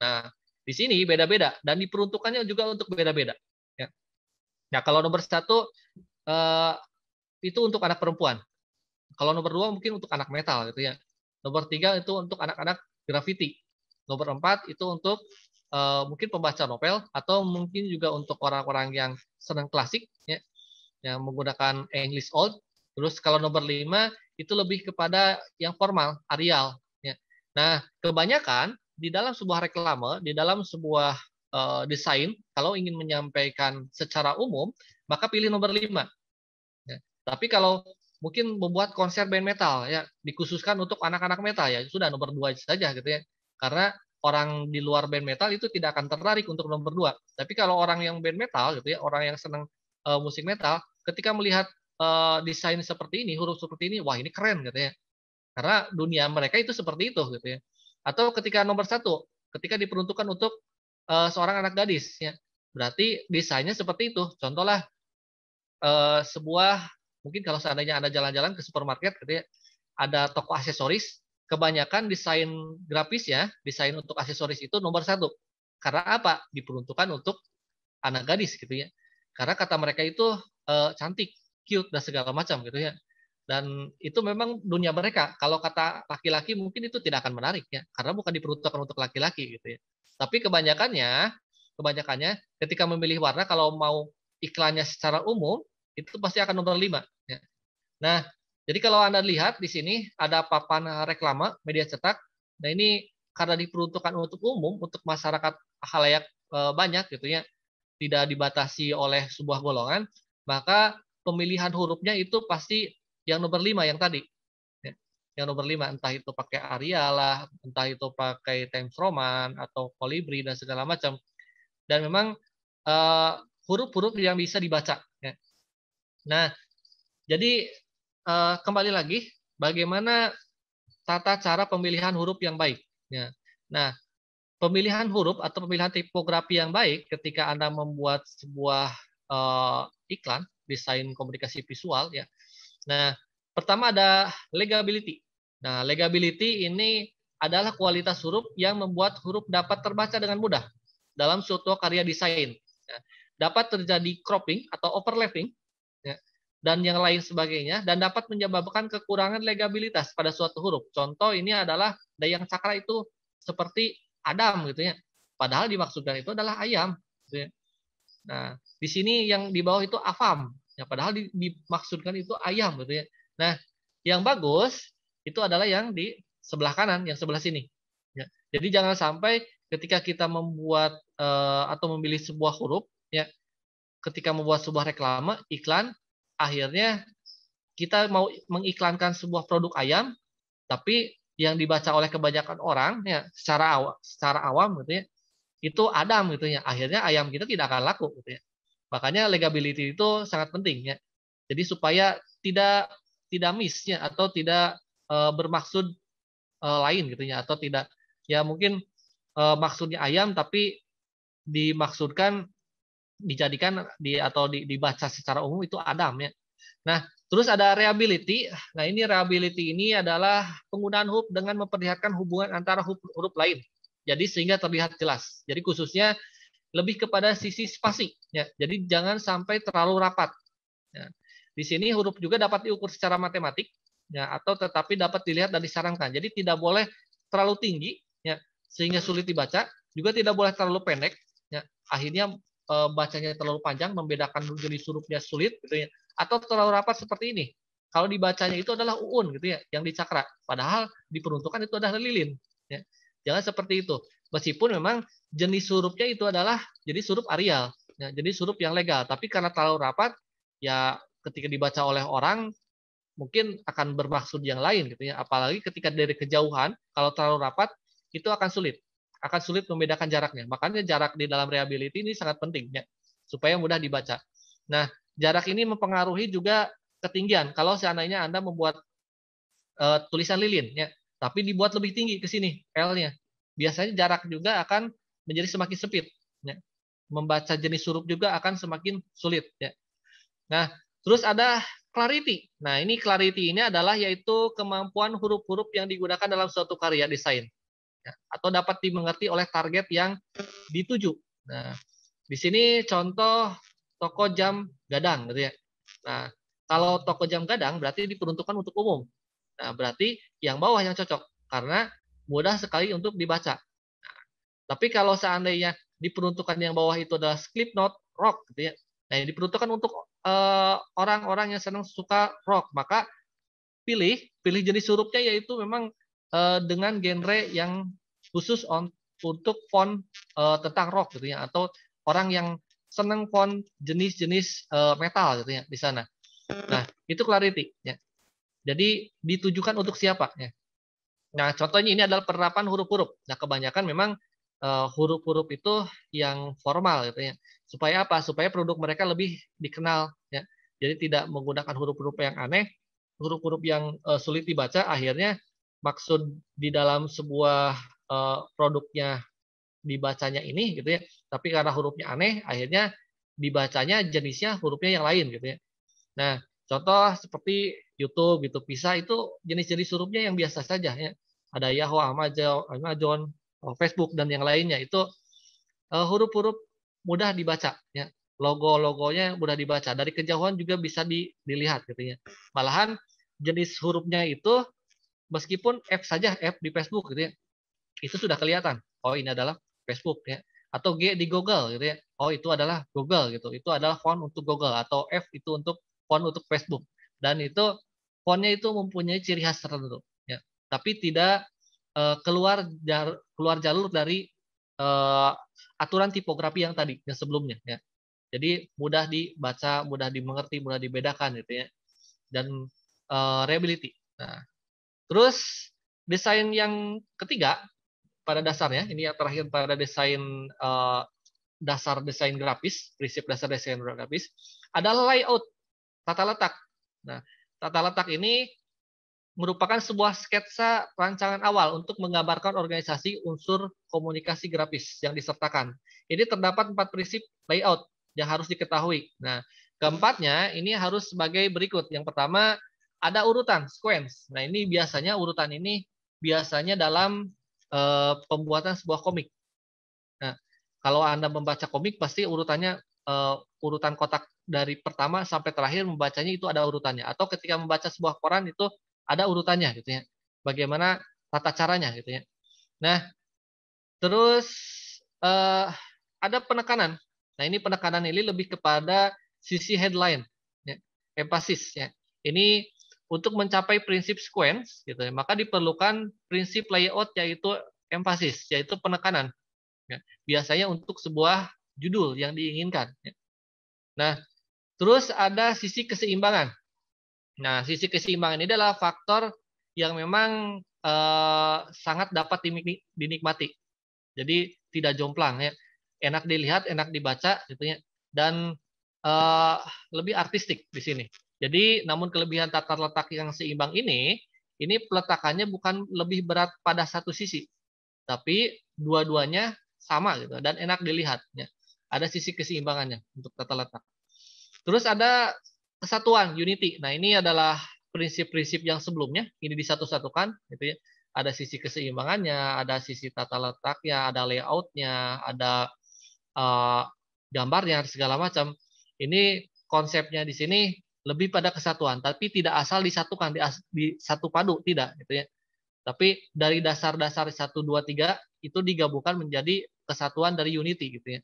Nah, di sini beda-beda. Dan diperuntukannya juga untuk beda-beda. Ya. Nah, kalau nomor 1, eh, itu untuk anak perempuan. Kalau nomor 2 mungkin untuk anak metal gitu ya. Nomor 3 itu untuk anak-anak graffiti. Nomor 4 itu untuk eh, mungkin pembaca novel atau mungkin juga untuk orang-orang yang senang klasik ya yang menggunakan English Old. Terus kalau nomor 5 itu lebih kepada yang formal, Arial. Nah, kebanyakan di dalam sebuah reklame, di dalam sebuah uh, desain, kalau ingin menyampaikan secara umum, maka pilih nomor lima. Ya. Tapi kalau mungkin membuat konser band metal ya dikhususkan untuk anak-anak metal ya sudah nomor dua saja gitu ya karena orang di luar band metal itu tidak akan tertarik untuk nomor dua tapi kalau orang yang band metal gitu ya orang yang senang uh, eh, musik metal ketika melihat uh, desain seperti ini huruf seperti ini wah ini keren gitu ya karena dunia mereka itu seperti itu gitu ya. Atau ketika nomor satu, ketika diperuntukkan untuk uh, seorang anak gadis ya. Berarti desainnya seperti itu. Contohlah uh, sebuah mungkin kalau seandainya Anda jalan-jalan ke supermarket gitu ya, ada toko aksesoris, kebanyakan desain grafis ya, desain untuk aksesoris itu nomor satu. Karena apa? Diperuntukkan untuk anak gadis gitu ya. Karena kata mereka itu uh, cantik, cute dan segala macam gitu ya dan itu memang dunia mereka. Kalau kata laki-laki mungkin itu tidak akan menarik ya, karena bukan diperuntukkan untuk laki-laki gitu ya. Tapi kebanyakannya, kebanyakannya ketika memilih warna kalau mau iklannya secara umum itu pasti akan nomor lima. ya. Nah, jadi kalau Anda lihat di sini ada papan reklama media cetak. Nah, ini karena diperuntukkan untuk umum, untuk masyarakat halayak eh, banyak gitu ya, tidak dibatasi oleh sebuah golongan, maka pemilihan hurufnya itu pasti yang nomor lima yang tadi ya, yang nomor lima entah itu pakai Arial lah, entah itu pakai Times Roman atau Kolibri dan segala macam. Dan memang eh, huruf-huruf uh, yang bisa dibaca. Ya. Nah, jadi uh, kembali lagi bagaimana tata cara pemilihan huruf yang baik. Ya. Nah, pemilihan huruf atau pemilihan tipografi yang baik ketika anda membuat sebuah uh, iklan desain komunikasi visual ya Nah, pertama ada legability. Nah, legability ini adalah kualitas huruf yang membuat huruf dapat terbaca dengan mudah dalam suatu karya desain. Ya, dapat terjadi cropping atau overlapping ya, dan yang lain sebagainya dan dapat menyebabkan kekurangan legabilitas pada suatu huruf. Contoh ini adalah dayang cakra itu seperti Adam gitu ya. Padahal dimaksudkan itu adalah ayam. Gitu ya. Nah, di sini yang di bawah itu afam. Ya, padahal dimaksudkan itu ayam gitu ya. Nah, yang bagus itu adalah yang di sebelah kanan, yang sebelah sini. Ya. Jadi jangan sampai ketika kita membuat uh, atau memilih sebuah huruf, ya, ketika membuat sebuah reklame, iklan, akhirnya kita mau mengiklankan sebuah produk ayam, tapi yang dibaca oleh kebanyakan orang ya secara awam, secara awam gitu ya itu Adam gitu ya akhirnya ayam kita tidak akan laku gitu ya Makanya legability itu sangat penting ya. Jadi supaya tidak tidak missnya atau tidak e, bermaksud e, lain gitu ya atau tidak ya mungkin e, maksudnya ayam tapi dimaksudkan dijadikan di atau di, dibaca secara umum itu Adam ya. Nah, terus ada reliability. Nah, ini reliability ini adalah penggunaan hub dengan memperlihatkan hubungan antara huruf, huruf lain. Jadi sehingga terlihat jelas. Jadi khususnya lebih kepada sisi spasi. Ya, jadi jangan sampai terlalu rapat. Ya. Di sini huruf juga dapat diukur secara matematik, ya, atau tetapi dapat dilihat dan disarankan. Jadi tidak boleh terlalu tinggi, ya, sehingga sulit dibaca. Juga tidak boleh terlalu pendek, ya. akhirnya e, bacanya terlalu panjang, membedakan jenis hurufnya sulit, gitu ya. Atau terlalu rapat seperti ini. Kalau dibacanya itu adalah uun, gitu ya, yang dicakra. Padahal diperuntukkan itu adalah lilin. Ya. Jangan seperti itu. Meskipun memang jenis surupnya itu adalah jadi surup Arial. Ya, jadi surup yang legal. Tapi karena terlalu rapat, ya ketika dibaca oleh orang mungkin akan bermaksud yang lain gitu ya. Apalagi ketika dari kejauhan, kalau terlalu rapat itu akan sulit. Akan sulit membedakan jaraknya. Makanya jarak di dalam reliability ini sangat penting ya, supaya mudah dibaca. Nah, jarak ini mempengaruhi juga ketinggian. Kalau seandainya Anda membuat uh, tulisan lilin ya, tapi dibuat lebih tinggi ke sini L-nya. Biasanya jarak juga akan menjadi semakin sempit. Ya. Membaca jenis huruf juga akan semakin sulit. Ya. Nah, terus ada clarity. Nah, ini clarity ini adalah yaitu kemampuan huruf-huruf yang digunakan dalam suatu karya desain. Ya. Atau dapat dimengerti oleh target yang dituju. Nah, di sini contoh toko jam gadang gitu ya. Nah, kalau toko jam gadang berarti diperuntukkan untuk umum. Nah, berarti yang bawah yang cocok karena mudah sekali untuk dibaca. Tapi kalau seandainya diperuntukkan yang bawah itu adalah clip note rock gitu ya. Nah, yang diperuntukkan untuk eh, orang-orang uh, yang senang suka rock, maka pilih pilih jenis hurufnya yaitu memang uh, dengan genre yang khusus on, untuk font uh, tentang rock gitu ya atau orang yang senang font jenis-jenis uh, metal gitu ya di sana. Nah, itu clarity ya. Jadi ditujukan untuk siapa ya. Nah, contohnya ini adalah penerapan huruf-huruf. Nah, kebanyakan memang Eh, huruf-huruf itu yang formal gitu ya. Supaya apa? Supaya produk mereka lebih dikenal ya. Jadi tidak menggunakan huruf-huruf yang aneh, huruf-huruf yang uh, sulit dibaca akhirnya maksud di dalam sebuah uh, produknya dibacanya ini gitu ya. Tapi karena hurufnya aneh akhirnya dibacanya jenisnya hurufnya yang lain gitu ya. Nah, contoh seperti YouTube gitu, Pisa itu jenis-jenis hurufnya yang biasa saja ya. Ada Yahoo, Amazon, Oh, Facebook dan yang lainnya itu eh, huruf-huruf mudah dibaca ya logo-logonya mudah dibaca dari kejauhan juga bisa di, dilihat gitu ya malahan jenis hurufnya itu meskipun F saja F di Facebook gitu ya itu sudah kelihatan oh ini adalah Facebook ya atau G di Google gitu ya oh itu adalah Google gitu itu adalah font untuk Google atau F itu untuk font untuk Facebook dan itu fontnya itu mempunyai ciri khas tertentu ya. tapi tidak Eh, keluar jar, keluar jalur dari uh, aturan tipografi yang tadi yang sebelumnya ya. Jadi mudah dibaca, mudah dimengerti, mudah dibedakan gitu ya. Dan uh, reliability. Nah, terus desain yang ketiga pada dasarnya ini yang terakhir pada desain uh, dasar desain grafis, prinsip dasar desain grafis adalah layout, tata letak. Nah, tata letak ini merupakan sebuah sketsa rancangan awal untuk menggambarkan organisasi unsur komunikasi grafis yang disertakan. Ini terdapat empat prinsip layout yang harus diketahui. Nah, keempatnya ini harus sebagai berikut. Yang pertama, ada urutan, sequence. Nah, ini biasanya urutan ini biasanya dalam e, pembuatan sebuah komik. Nah, kalau Anda membaca komik pasti urutannya e, urutan kotak dari pertama sampai terakhir membacanya itu ada urutannya. Atau ketika membaca sebuah koran itu ada urutannya gitu ya. Bagaimana tata caranya gitu ya. Nah, terus eh, ada penekanan. Nah, ini penekanan ini lebih kepada sisi headline ya, emphasis ya. Ini untuk mencapai prinsip sequence gitu ya, maka diperlukan prinsip layout yaitu emphasis yaitu penekanan ya, biasanya untuk sebuah judul yang diinginkan ya. nah terus ada sisi keseimbangan Nah, sisi keseimbangan ini adalah faktor yang memang eh, sangat dapat dinikmati. Jadi tidak jomplang ya, enak dilihat, enak dibaca gitu ya, dan eh, lebih artistik di sini. Jadi, namun kelebihan tata letak yang seimbang ini, ini peletakannya bukan lebih berat pada satu sisi, tapi dua-duanya sama gitu dan enak dilihatnya. Ada sisi keseimbangannya untuk tata letak. Terus ada kesatuan unity. Nah, ini adalah prinsip-prinsip yang sebelumnya ini disatu-satukan gitu ya. Ada sisi keseimbangannya, ada sisi tata letaknya, ada layoutnya, ada uh, gambarnya segala macam. Ini konsepnya di sini lebih pada kesatuan, tapi tidak asal disatukan di, di satu padu, tidak gitu ya. Tapi dari dasar-dasar satu dua tiga itu digabungkan menjadi kesatuan dari unity gitu ya.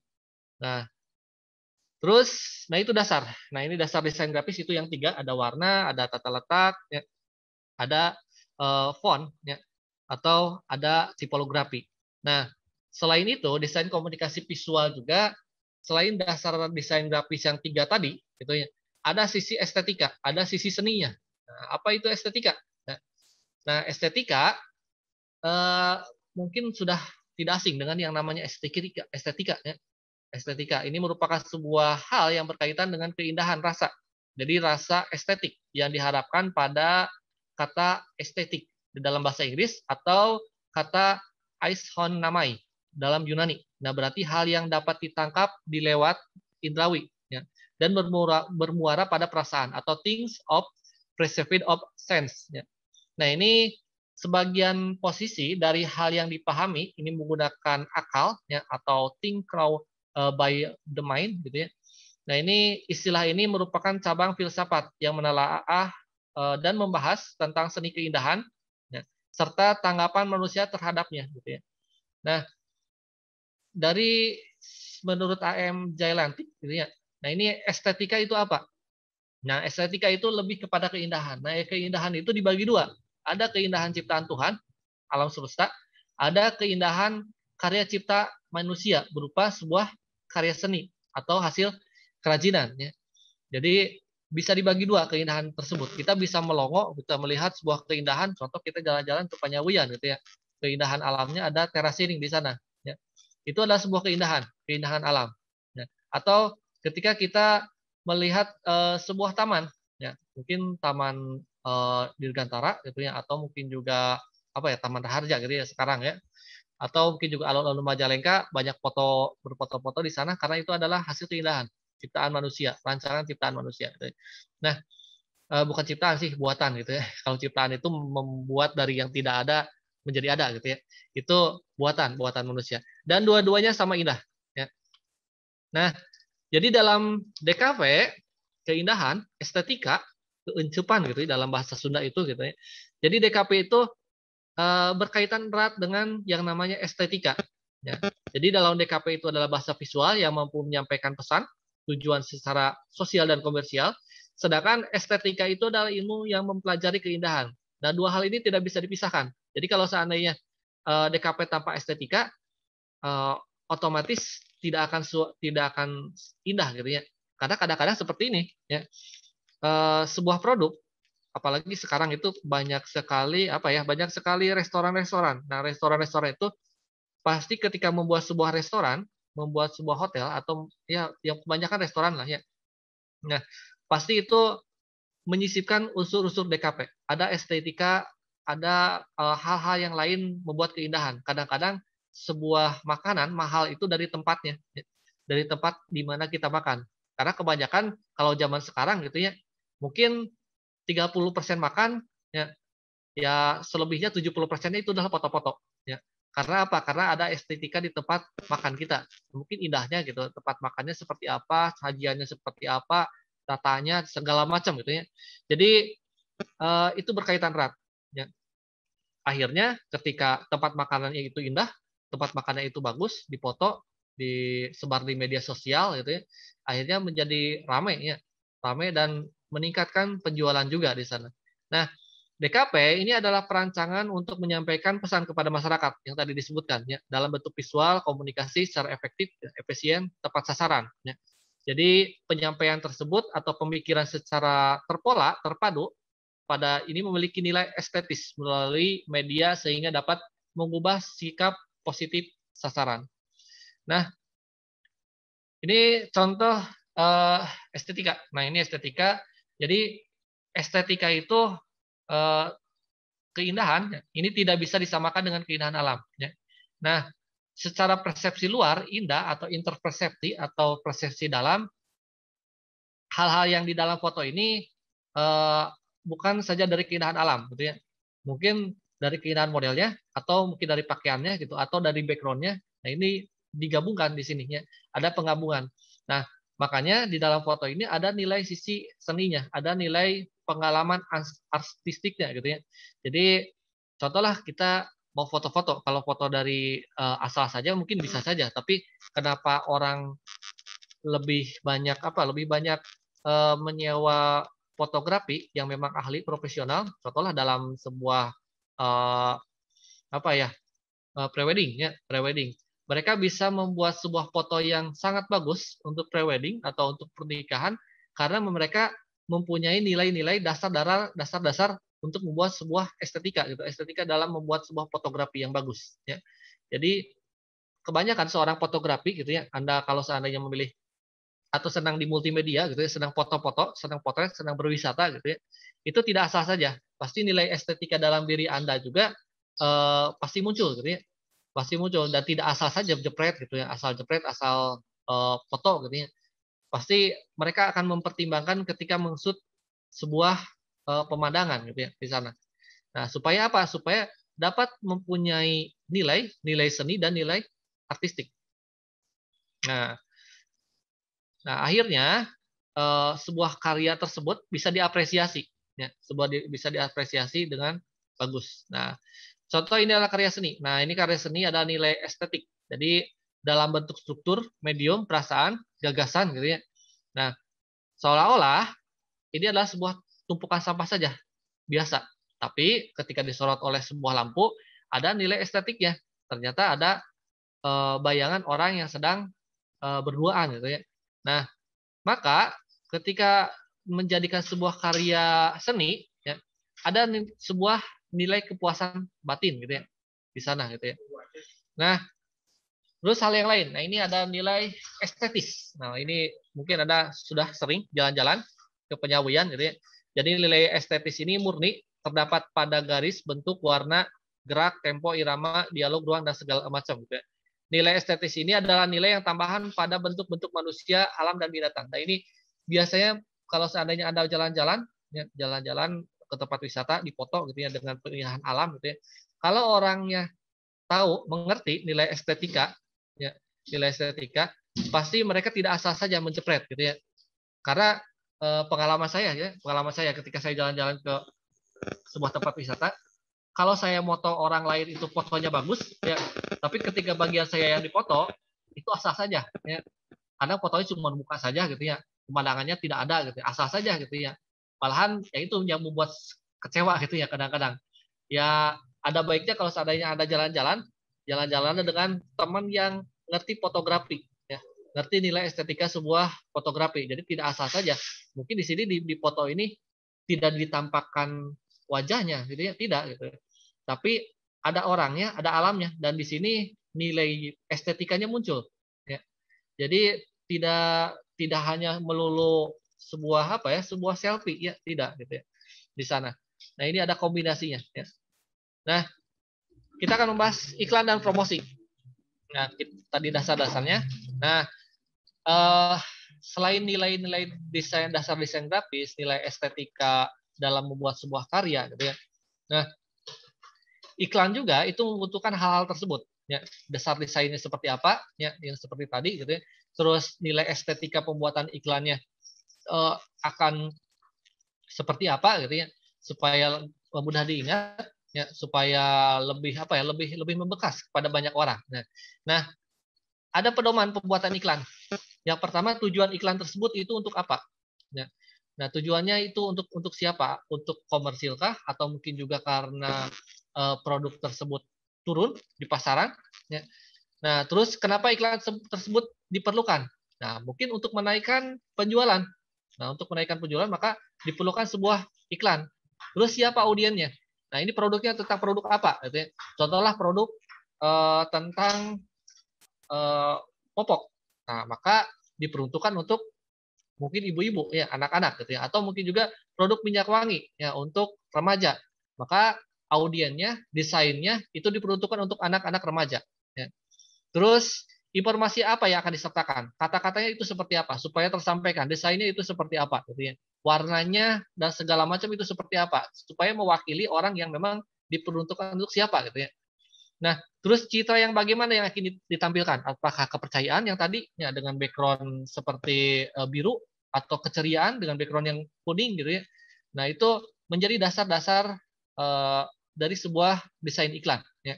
Nah, Terus, nah itu dasar. Nah ini dasar desain grafis itu yang tiga, ada warna, ada tata letak, ya, ada uh, font, ya, atau ada tipografi. Nah, selain itu desain komunikasi visual juga, selain dasar desain grafis yang tiga tadi, gitu ya, ada sisi estetika, ada sisi seninya. Nah, apa itu estetika? Nah, nah estetika uh, mungkin sudah tidak asing dengan yang namanya estetika, estetika ya estetika. Ini merupakan sebuah hal yang berkaitan dengan keindahan rasa. Jadi rasa estetik yang diharapkan pada kata estetik di dalam bahasa Inggris atau kata aishon namai dalam Yunani. Nah, berarti hal yang dapat ditangkap dilewat indrawi ya, dan bermuara, bermuara pada perasaan atau things of perceived of sense. Ya. Nah, ini sebagian posisi dari hal yang dipahami ini menggunakan akal ya, atau think crowd Eh, by the mind gitu ya. Nah, ini istilah ini merupakan cabang filsafat yang menelaah eh, dan membahas tentang seni keindahan ya, serta tanggapan manusia terhadapnya gitu ya. Nah, dari menurut AM Jailanti gitu ya. Nah, ini estetika itu apa? Nah, estetika itu lebih kepada keindahan. Nah, keindahan itu dibagi dua. Ada keindahan ciptaan Tuhan, alam semesta. Ada keindahan karya cipta manusia berupa sebuah karya seni atau hasil kerajinan. Ya. Jadi bisa dibagi dua keindahan tersebut. Kita bisa melongo, kita melihat sebuah keindahan. Contoh kita jalan-jalan ke Panyawian gitu ya. Keindahan alamnya ada terasining di sana. Ya. Itu adalah sebuah keindahan, keindahan alam. Ya. Atau ketika kita melihat e, sebuah taman, ya mungkin taman e, Dirgantara gitu ya, atau mungkin juga apa ya Taman Raharja gitu ya sekarang ya atau mungkin juga alun-alun Majalengka banyak foto berfoto-foto di sana karena itu adalah hasil keindahan ciptaan manusia, rancangan ciptaan manusia. Gitu. Nah, eh, bukan ciptaan sih, buatan gitu ya. Kalau ciptaan itu membuat dari yang tidak ada menjadi ada gitu ya. Itu buatan, buatan manusia. Dan dua-duanya sama indah. Ya. Nah, jadi dalam DKV keindahan, estetika, keuncupan gitu ya, dalam bahasa Sunda itu gitu ya. Jadi DKP itu Eh, berkaitan erat dengan yang namanya estetika. Ya. Jadi dalam DKP itu adalah bahasa visual yang mampu menyampaikan pesan, tujuan secara sosial dan komersial. Sedangkan estetika itu adalah ilmu yang mempelajari keindahan. Nah, dua hal ini tidak bisa dipisahkan. Jadi kalau seandainya eh, DKP tanpa estetika, eh, otomatis tidak akan tidak akan indah gitu ya. Karena kadang-kadang seperti ini, ya. sebuah produk apalagi sekarang itu banyak sekali apa ya banyak sekali restoran-restoran. Nah restoran-restoran itu pasti ketika membuat sebuah restoran, membuat sebuah hotel atau ya yang kebanyakan restoran lah ya. Nah pasti itu menyisipkan unsur-unsur DKP. Ada estetika, ada eh, hal-hal yang lain membuat keindahan. Kadang-kadang sebuah makanan mahal itu dari tempatnya, ya, dari tempat di mana kita makan. Karena kebanyakan kalau zaman sekarang gitu ya, mungkin 30% makan ya ya selebihnya 70% itu adalah foto-foto ya. Karena apa? Karena ada estetika di tempat makan kita. Mungkin indahnya gitu, tempat makannya seperti apa, sajiannya seperti apa, tatanya segala macam gitu ya. Jadi eh, itu berkaitan erat ya. Akhirnya ketika tempat makanannya itu indah, tempat makannya itu bagus, dipoto, disebar di media sosial gitu ya. Akhirnya menjadi ramai ya rame dan meningkatkan penjualan juga di sana. Nah, DKP ini adalah perancangan untuk menyampaikan pesan kepada masyarakat yang tadi disebutkan ya dalam bentuk visual, komunikasi secara efektif, ya, efisien, tepat sasaran. Ya. Jadi penyampaian tersebut atau pemikiran secara terpola, terpadu pada ini memiliki nilai estetis melalui media sehingga dapat mengubah sikap positif sasaran. Nah, ini contoh uh, estetika. Nah, ini estetika. Jadi estetika itu uh, keindahan ya, ini tidak bisa disamakan dengan keindahan alam ya. Nah, secara persepsi luar indah atau interpersepsi atau persepsi dalam hal-hal yang di dalam foto ini uh, bukan saja dari keindahan alam gitu ya. Mungkin dari keindahan modelnya atau mungkin dari pakaiannya gitu atau dari backgroundnya. Nah, ini digabungkan di Ya. Ada penggabungan. Nah, Makanya di dalam foto ini ada nilai sisi seninya, ada nilai pengalaman artistiknya gitu ya. Jadi contohlah kita mau foto-foto, kalau foto dari uh, asal saja mungkin bisa saja, tapi kenapa orang lebih banyak apa? Lebih banyak uh, menyewa fotografi yang memang ahli profesional, contohlah dalam sebuah uh, apa ya? Uh, prewedding ya, prewedding mereka bisa membuat sebuah foto yang sangat bagus untuk prewedding atau untuk pernikahan karena mereka mempunyai nilai-nilai dasar-dasar dasar-dasar untuk membuat sebuah estetika gitu estetika dalam membuat sebuah fotografi yang bagus ya jadi kebanyakan seorang fotografi gitu ya anda kalau seandainya memilih atau senang di multimedia gitu ya senang foto-foto senang potret senang berwisata gitu ya itu tidak asal saja pasti nilai estetika dalam diri anda juga eh, pasti muncul gitu ya pasti muncul dan tidak asal saja jepret gitu ya asal jepret asal uh, foto gitu ya pasti mereka akan mempertimbangkan ketika mengusut sebuah uh, pemandangan gitu ya di sana nah supaya apa supaya dapat mempunyai nilai nilai seni dan nilai artistik nah nah akhirnya uh, sebuah karya tersebut bisa diapresiasi ya sebuah di, bisa diapresiasi dengan bagus nah Contoh ini adalah karya seni. Nah, ini karya seni ada nilai estetik. Jadi dalam bentuk struktur, medium, perasaan, gagasan gitu ya. Nah, seolah-olah ini adalah sebuah tumpukan sampah saja, biasa. Tapi ketika disorot oleh sebuah lampu, ada nilai estetiknya. Ternyata ada e, bayangan orang yang sedang e, berduaan gitu ya. Nah, maka ketika menjadikan sebuah karya seni, ya, ada sebuah nilai kepuasan batin gitu ya di sana gitu ya. Nah, terus hal yang lain. Nah, ini ada nilai estetis. Nah, ini mungkin ada sudah sering jalan-jalan ke penyawian gitu ya. Jadi nilai estetis ini murni terdapat pada garis bentuk warna gerak, tempo, irama, dialog, ruang, dan segala macam. Gitu ya. Nilai estetis ini adalah nilai yang tambahan pada bentuk-bentuk manusia, alam, dan binatang. Nah ini biasanya kalau seandainya Anda jalan-jalan, ya, jalan-jalan ke tempat wisata dipoto gitu ya dengan pilihan alam gitu ya. Kalau orangnya tahu mengerti nilai estetika ya, nilai estetika pasti mereka tidak asal saja mencepret gitu ya. Karena eh, pengalaman saya ya, pengalaman saya ketika saya jalan-jalan ke sebuah tempat wisata kalau saya moto orang lain itu fotonya bagus ya tapi ketika bagian saya yang dipoto itu asal saja ya Karena fotonya cuma muka saja gitu ya pemandangannya tidak ada gitu ya, asal saja gitu ya malahan ya itu yang membuat kecewa gitu ya kadang-kadang ya ada baiknya kalau seandainya ada jalan-jalan jalan jalan dengan teman yang ngerti fotografi ya ngerti nilai estetika sebuah fotografi jadi tidak asal saja mungkin di sini di, di foto ini tidak ditampakkan wajahnya gitu ya tidak gitu tapi ada orangnya ada alamnya dan di sini nilai estetikanya muncul ya jadi tidak tidak hanya melulu sebuah apa ya sebuah selfie ya tidak gitu ya di sana nah ini ada kombinasinya ya nah kita akan membahas iklan dan promosi nah tadi dasar-dasarnya nah eh, selain nilai-nilai desain dasar desain grafis nilai estetika dalam membuat sebuah karya gitu ya nah iklan juga itu membutuhkan hal-hal tersebut ya dasar desainnya seperti apa ya yang seperti tadi gitu ya terus nilai estetika pembuatan iklannya uh, akan seperti apa gitu ya supaya mudah diingat ya supaya lebih apa ya lebih lebih membekas kepada banyak orang. Nah, nah ada pedoman pembuatan iklan. Yang pertama tujuan iklan tersebut itu untuk apa? nah, Nah tujuannya itu untuk untuk siapa? Untuk komersilkah? Atau mungkin juga karena uh, produk tersebut turun di pasaran? Ya. Nah terus kenapa iklan tersebut diperlukan? Nah mungkin untuk menaikkan penjualan Nah, untuk menaikkan penjualan maka diperlukan sebuah iklan. Terus siapa audiennya? Nah, ini produknya tentang produk apa? Gitu ya. Contohlah produk eh, tentang eh, popok. Nah, maka diperuntukkan untuk mungkin ibu-ibu ya, anak-anak gitu ya, atau mungkin juga produk minyak wangi ya untuk remaja. Maka audiennya, desainnya itu diperuntukkan untuk anak-anak remaja. Ya. Terus informasi apa yang akan disertakan, kata-katanya itu seperti apa, supaya tersampaikan, desainnya itu seperti apa, gitu ya. warnanya dan segala macam itu seperti apa, supaya mewakili orang yang memang diperuntukkan untuk siapa, gitu ya. Nah, terus citra yang bagaimana yang akan ditampilkan? Apakah kepercayaan yang tadinya dengan background seperti eh, biru atau keceriaan dengan background yang kuning, gitu ya. Nah, itu menjadi dasar-dasar eh, dari sebuah desain iklan. Ya.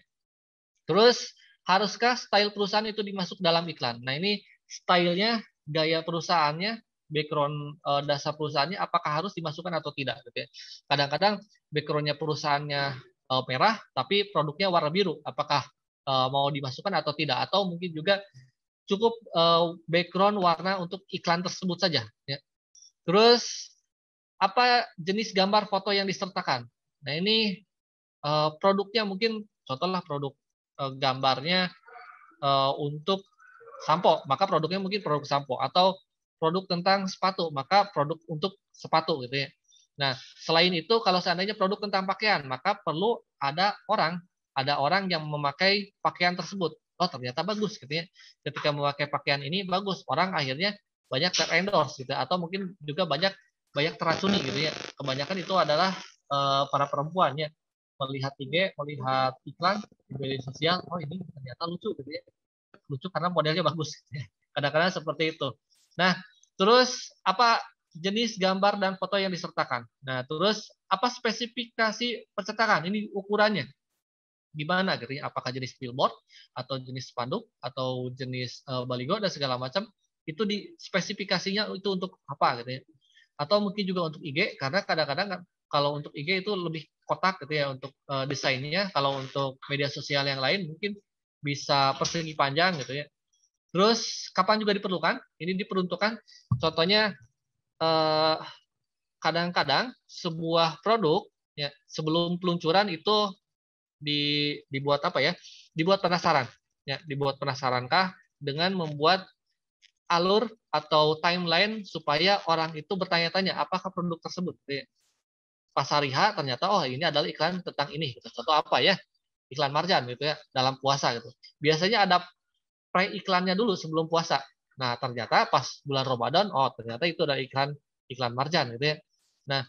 Terus haruskah style perusahaan itu dimasuk dalam iklan? Nah ini stylenya, gaya perusahaannya, background uh, dasar perusahaannya, apakah harus dimasukkan atau tidak? Gitu ya. Kadang-kadang backgroundnya perusahaannya uh, merah, tapi produknya warna biru, apakah uh, mau dimasukkan atau tidak? Atau mungkin juga cukup uh, background warna untuk iklan tersebut saja. Ya. Terus apa jenis gambar foto yang disertakan? Nah ini uh, produknya mungkin contohlah produk Eh, gambarnya eh, untuk sampo, maka produknya mungkin produk sampo atau produk tentang sepatu, maka produk untuk sepatu gitu ya. Nah, selain itu kalau seandainya produk tentang pakaian, maka perlu ada orang, ada orang yang memakai pakaian tersebut. Oh, ternyata bagus gitu ya. Ketika memakai pakaian ini bagus, orang akhirnya banyak terendorse gitu atau mungkin juga banyak banyak teracuni gitu ya. Kebanyakan itu adalah uh, para perempuan ya melihat IG, melihat iklan di media sosial, oh ini ternyata lucu gitu ya. Lucu karena modelnya bagus. Kadang-kadang seperti itu. Nah, terus apa jenis gambar dan foto yang disertakan. Nah, terus apa spesifikasi percetakan? Ini ukurannya. Gimana gitu ya? Apakah jenis billboard atau jenis spanduk atau jenis uh, eh, baligo dan segala macam? Itu di spesifikasinya itu untuk apa gitu ya? Atau mungkin juga untuk IG karena kadang-kadang kalau untuk IG itu lebih kotak gitu ya untuk uh, desainnya. Kalau untuk media sosial yang lain mungkin bisa persegi panjang gitu ya. Terus kapan juga diperlukan? Ini diperuntukkan. Contohnya eh, kadang-kadang sebuah produk ya sebelum peluncuran itu di, dibuat apa ya? Dibuat penasaran. Ya, dibuat penasarankah dengan membuat alur atau timeline supaya orang itu bertanya-tanya apakah produk tersebut. Gitu ya pasariha ternyata oh ini adalah iklan tentang ini gitu. atau apa ya iklan marjan gitu ya dalam puasa gitu biasanya ada pre iklannya dulu sebelum puasa nah ternyata pas bulan Ramadan oh ternyata itu ada iklan iklan marjan gitu ya nah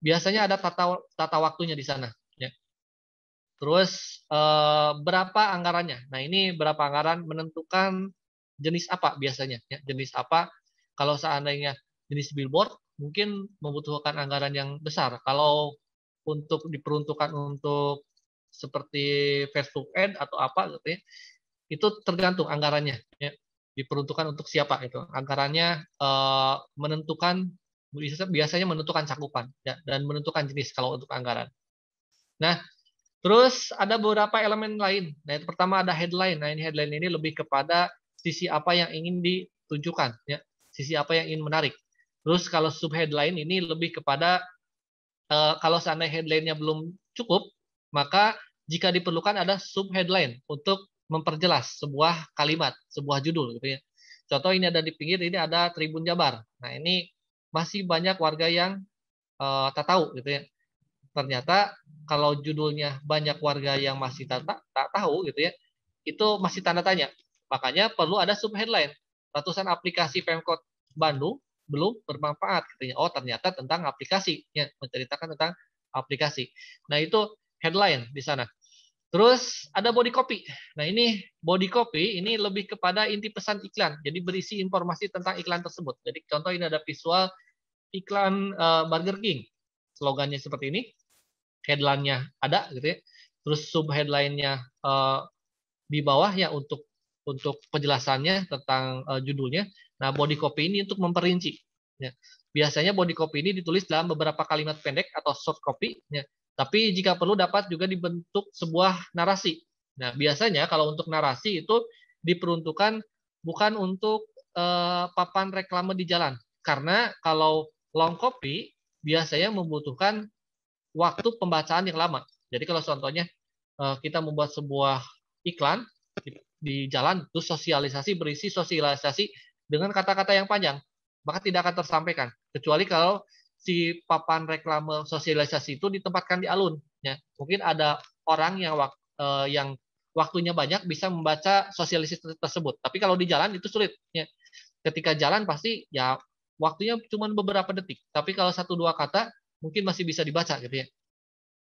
biasanya ada tata tata waktunya di sana ya terus eh, berapa anggarannya nah ini berapa anggaran menentukan jenis apa biasanya ya jenis apa kalau seandainya jenis billboard mungkin membutuhkan anggaran yang besar. Kalau untuk diperuntukkan untuk seperti Facebook Ad atau apa gitu ya, itu tergantung anggarannya. Ya. Diperuntukkan untuk siapa itu anggarannya eh, menentukan biasanya menentukan cakupan ya, dan menentukan jenis kalau untuk anggaran. Nah, terus ada beberapa elemen lain. Nah, yang pertama ada headline. Nah, ini headline ini lebih kepada sisi apa yang ingin ditunjukkan ya, sisi apa yang ingin menarik. Terus kalau sub headline ini lebih kepada uh, kalau seandainya headline-nya belum cukup, maka jika diperlukan ada sub headline untuk memperjelas sebuah kalimat, sebuah judul gitu ya. Contoh ini ada di pinggir ini ada Tribun Jabar. Nah, ini masih banyak warga yang uh, tak tahu gitu ya. Ternyata kalau judulnya banyak warga yang masih tak, tak, tak tahu gitu ya, itu masih tanda tanya. Makanya perlu ada sub headline. Ratusan aplikasi Pemkot Bandung belum bermanfaat katanya gitu oh ternyata tentang aplikasi ya menceritakan tentang aplikasi nah itu headline di sana terus ada body copy nah ini body copy ini lebih kepada inti pesan iklan jadi berisi informasi tentang iklan tersebut jadi contoh ini ada visual iklan uh, Burger King slogannya seperti ini headline-nya ada gitu ya terus sub headline-nya uh, di bawah ya untuk untuk penjelasannya tentang uh, judulnya Nah, body copy ini untuk memperinci. Ya. Biasanya body copy ini ditulis dalam beberapa kalimat pendek atau short copy. Ya. Tapi jika perlu dapat juga dibentuk sebuah narasi. Nah, biasanya kalau untuk narasi itu diperuntukkan bukan untuk eh, papan reklame di jalan. Karena kalau long copy biasanya membutuhkan waktu pembacaan yang lama. Jadi kalau contohnya eh, kita membuat sebuah iklan di, di jalan, itu sosialisasi berisi sosialisasi dengan kata-kata yang panjang, maka tidak akan tersampaikan. Kecuali kalau si papan reklame sosialisasi itu ditempatkan di alun. Ya. Mungkin ada orang yang wak, eh, yang waktunya banyak bisa membaca sosialisasi tersebut. Tapi kalau di jalan itu sulit. Ya. Ketika jalan pasti ya waktunya cuma beberapa detik. Tapi kalau satu dua kata mungkin masih bisa dibaca gitu ya.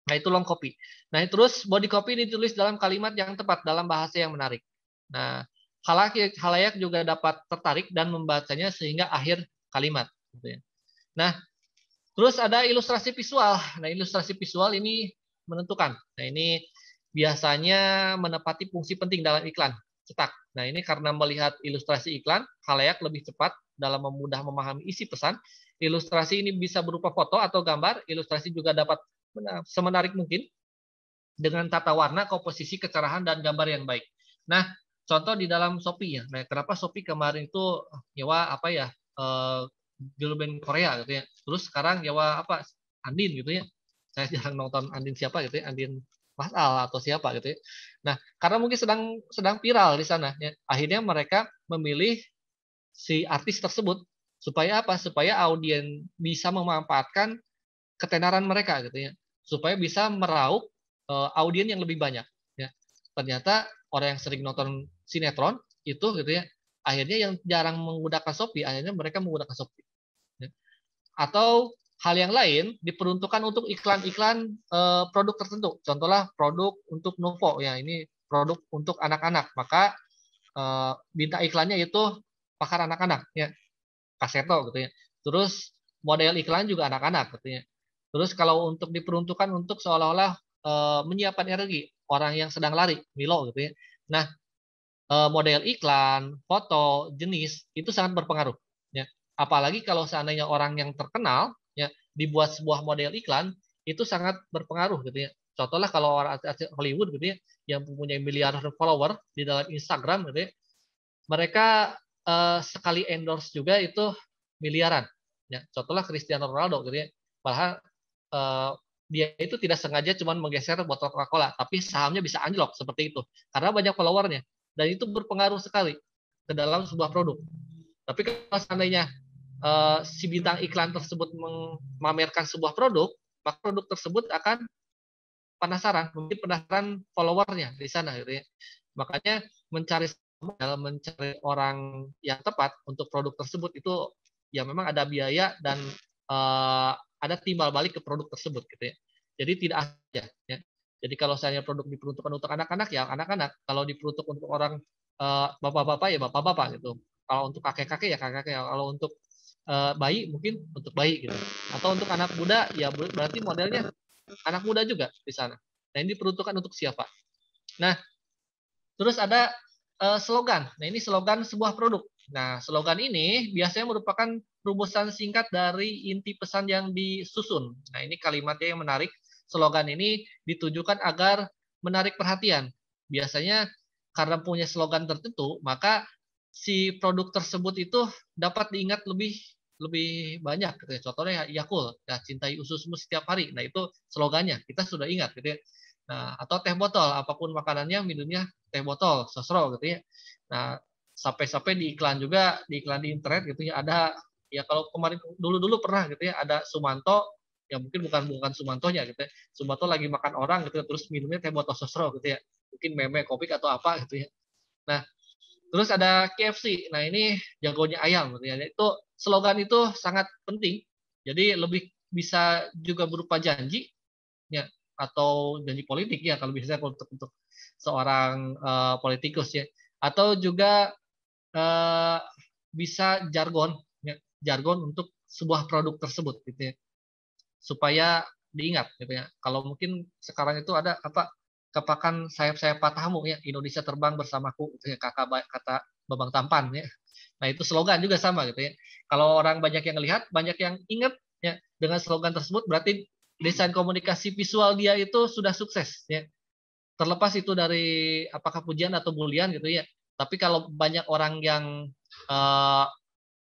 Nah, itu long copy. Nah, terus body copy ditulis dalam kalimat yang tepat dalam bahasa yang menarik. Nah, halayak, halayak juga dapat tertarik dan membacanya sehingga akhir kalimat. Gitu ya. Nah, terus ada ilustrasi visual. Nah, ilustrasi visual ini menentukan. Nah, ini biasanya menepati fungsi penting dalam iklan cetak. Nah, ini karena melihat ilustrasi iklan, halayak lebih cepat dalam memudah memahami isi pesan. Ilustrasi ini bisa berupa foto atau gambar. Ilustrasi juga dapat semenarik mungkin dengan tata warna, komposisi, kecerahan, dan gambar yang baik. Nah, Contoh di dalam Shopee ya. Nah, kenapa Shopee kemarin itu nyewa apa ya? Eh, Korea gitu ya. Terus sekarang nyewa apa? Andin gitu ya. Saya jarang nonton Andin siapa gitu ya. Andin Mas Al atau siapa gitu ya. Nah, karena mungkin sedang sedang viral di sana ya. Akhirnya mereka memilih si artis tersebut supaya apa? Supaya audien bisa memanfaatkan ketenaran mereka gitu ya. Supaya bisa meraup uh, eh, audiens yang lebih banyak ternyata orang yang sering nonton sinetron itu gitu ya akhirnya yang jarang menggunakan Shopee akhirnya mereka menggunakan Shopee ya. atau hal yang lain diperuntukkan untuk iklan-iklan eh, produk tertentu contohlah produk untuk Novo ya ini produk untuk anak-anak maka eh, bintang iklannya itu pakar anak-anak ya kaseto gitu ya terus model iklan juga anak-anak gitu ya terus kalau untuk diperuntukkan untuk seolah-olah eh, menyiapkan energi orang yang sedang lari, Milo gitu ya. Nah, eh, model iklan, foto, jenis itu sangat berpengaruh. Ya. Apalagi kalau seandainya orang yang terkenal ya dibuat sebuah model iklan itu sangat berpengaruh gitu ya. Contohlah kalau orang Hollywood gitu ya yang mempunyai miliaran follower di dalam Instagram gitu ya, mereka eh, sekali endorse juga itu miliaran. Ya. Contohlah Cristiano Ronaldo gitu ya. Bahkan eh, dia itu tidak sengaja cuma menggeser botol Coca-Cola, tapi sahamnya bisa anjlok seperti itu karena banyak followernya dan itu berpengaruh sekali ke dalam sebuah produk. Tapi kalau seandainya uh, si bintang iklan tersebut memamerkan sebuah produk, maka produk tersebut akan penasaran, mungkin penasaran followernya di sana gitu ya. Makanya mencari dalam mencari orang yang tepat untuk produk tersebut itu ya memang ada biaya dan uh, ada timbal balik ke produk tersebut gitu ya. Jadi tidak aja ya. Jadi kalau saya produk diperuntukkan untuk anak-anak ya anak-anak, kalau diperuntukkan untuk orang eh, bapak-bapak ya bapak-bapak gitu. Kalau untuk kakek-kakek ya kakek-kakek, kalau untuk eh, bayi mungkin untuk bayi gitu. Atau untuk anak muda ya berarti modelnya anak muda juga di sana. Nah, ini diperuntukkan untuk siapa? Nah, terus ada eh, slogan. Nah, ini slogan sebuah produk. Nah, slogan ini biasanya merupakan rumusan singkat dari inti pesan yang disusun. Nah, ini kalimatnya yang menarik. Slogan ini ditujukan agar menarik perhatian. Biasanya karena punya slogan tertentu, maka si produk tersebut itu dapat diingat lebih lebih banyak. Gitu ya. Contohnya Yakul, ya nah, cintai ususmu setiap hari. Nah, itu slogannya. Kita sudah ingat gitu ya. Nah, atau teh botol, apapun makanannya minumnya teh botol, sosro gitu ya. Nah, sampai-sampai di iklan juga di iklan di internet gitu ya ada ya kalau kemarin dulu-dulu pernah gitu ya ada Sumanto ya mungkin bukan bukan Sumantonya gitu ya. Sumanto lagi makan orang gitu ya. terus minumnya teh botol sosro gitu ya mungkin meme kopi atau apa gitu ya nah terus ada KFC nah ini jagonya ayam gitu ya itu slogan itu sangat penting jadi lebih bisa juga berupa janji ya atau janji politik ya kalau biasanya untuk, untuk seorang uh, politikus ya atau juga uh, bisa jargon ya, jargon untuk sebuah produk tersebut gitu ya. supaya diingat gitu ya kalau mungkin sekarang itu ada apa kepakan sayap-sayap patahmu ya Indonesia terbang bersamaku gitu ya, kakak kata Babang Tampan ya nah itu slogan juga sama gitu ya kalau orang banyak yang lihat banyak yang ingat ya dengan slogan tersebut berarti desain komunikasi visual dia itu sudah sukses ya terlepas itu dari apakah pujian atau bulian gitu ya tapi kalau banyak orang yang uh,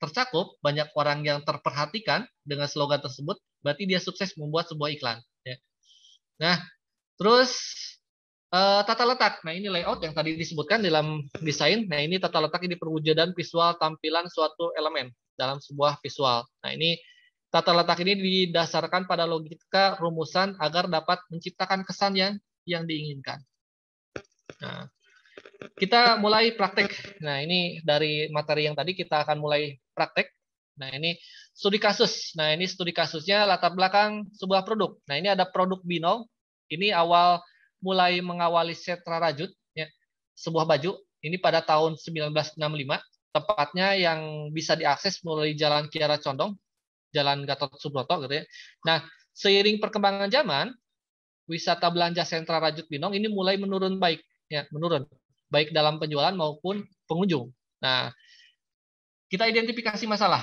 tercakup, banyak orang yang terperhatikan dengan slogan tersebut, berarti dia sukses membuat sebuah iklan. Ya. Nah, terus uh, tata letak. Nah, ini layout yang tadi disebutkan dalam desain. Nah, ini tata letak ini perwujudan visual tampilan suatu elemen dalam sebuah visual. Nah, ini tata letak ini didasarkan pada logika rumusan agar dapat menciptakan kesan yang yang diinginkan. Nah, kita mulai praktek. Nah, ini dari materi yang tadi kita akan mulai praktek. Nah, ini studi kasus. Nah, ini studi kasusnya latar belakang sebuah produk. Nah, ini ada produk Bino. Ini awal mulai mengawali setra rajut, ya, sebuah baju. Ini pada tahun 1965, tepatnya yang bisa diakses melalui Jalan Kiara Condong, Jalan Gatot Subroto, gitu ya. Nah, seiring perkembangan zaman, wisata belanja sentra Rajut Binong ini mulai menurun baik, ya menurun baik dalam penjualan maupun pengunjung. Nah, kita identifikasi masalah.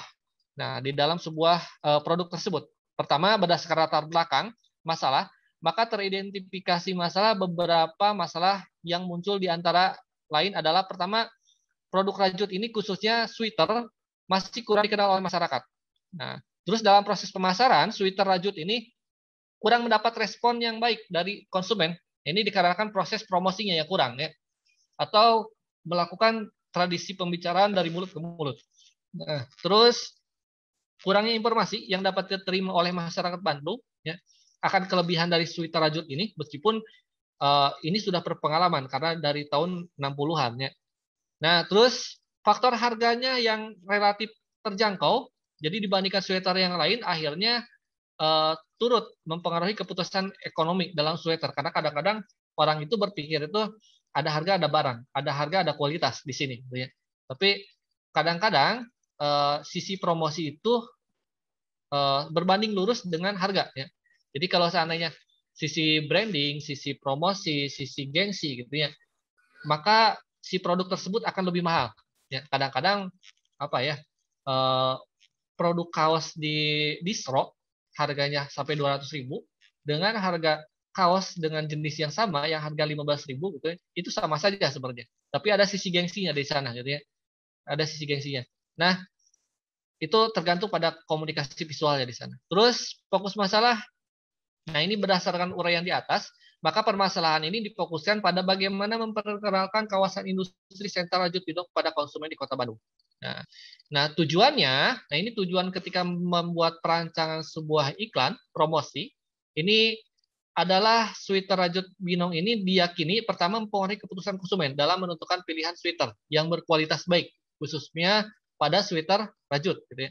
Nah, di dalam sebuah eh, produk tersebut. Pertama, berdasarkan latar belakang masalah, maka teridentifikasi masalah beberapa masalah yang muncul di antara lain adalah pertama, produk rajut ini khususnya sweater masih kurang dikenal oleh masyarakat. Nah, terus dalam proses pemasaran, sweater rajut ini kurang mendapat respon yang baik dari konsumen. Ini dikarenakan proses promosinya yang kurang ya atau melakukan tradisi pembicaraan dari mulut ke mulut. Nah, terus kurangnya informasi yang dapat diterima oleh masyarakat Bandung ya, akan kelebihan dari sweater Rajut ini meskipun uh, ini sudah berpengalaman karena dari tahun 60-an ya. Nah, terus faktor harganya yang relatif terjangkau, jadi dibandingkan sweater yang lain akhirnya uh, turut mempengaruhi keputusan ekonomi dalam sweater karena kadang-kadang orang itu berpikir itu ada harga ada barang, ada harga ada kualitas di sini gitu ya. Tapi kadang-kadang eh, sisi promosi itu eh, berbanding lurus dengan harga ya. Jadi kalau seandainya sisi branding, sisi promosi, sisi gengsi gitu ya, maka si produk tersebut akan lebih mahal. Ya, kadang-kadang apa ya? Eh, produk kaos di distro harganya sampai 200.000 dengan harga kaos dengan jenis yang sama yang harga 15.000 gitu ya, itu sama saja sebenarnya. Tapi ada sisi gengsinya di sana gitu ya. Ada sisi gengsinya. Nah, itu tergantung pada komunikasi visualnya di sana. Terus fokus masalah. Nah, ini berdasarkan uraian di atas, maka permasalahan ini difokuskan pada bagaimana memperkenalkan kawasan industri sentral lanjut hidup pada konsumen di Kota Bandung. Nah, nah tujuannya, nah ini tujuan ketika membuat perancangan sebuah iklan promosi, ini adalah sweater rajut binong ini diyakini pertama mempengaruhi keputusan konsumen dalam menentukan pilihan sweater yang berkualitas baik, khususnya pada sweater rajut. Gitu ya.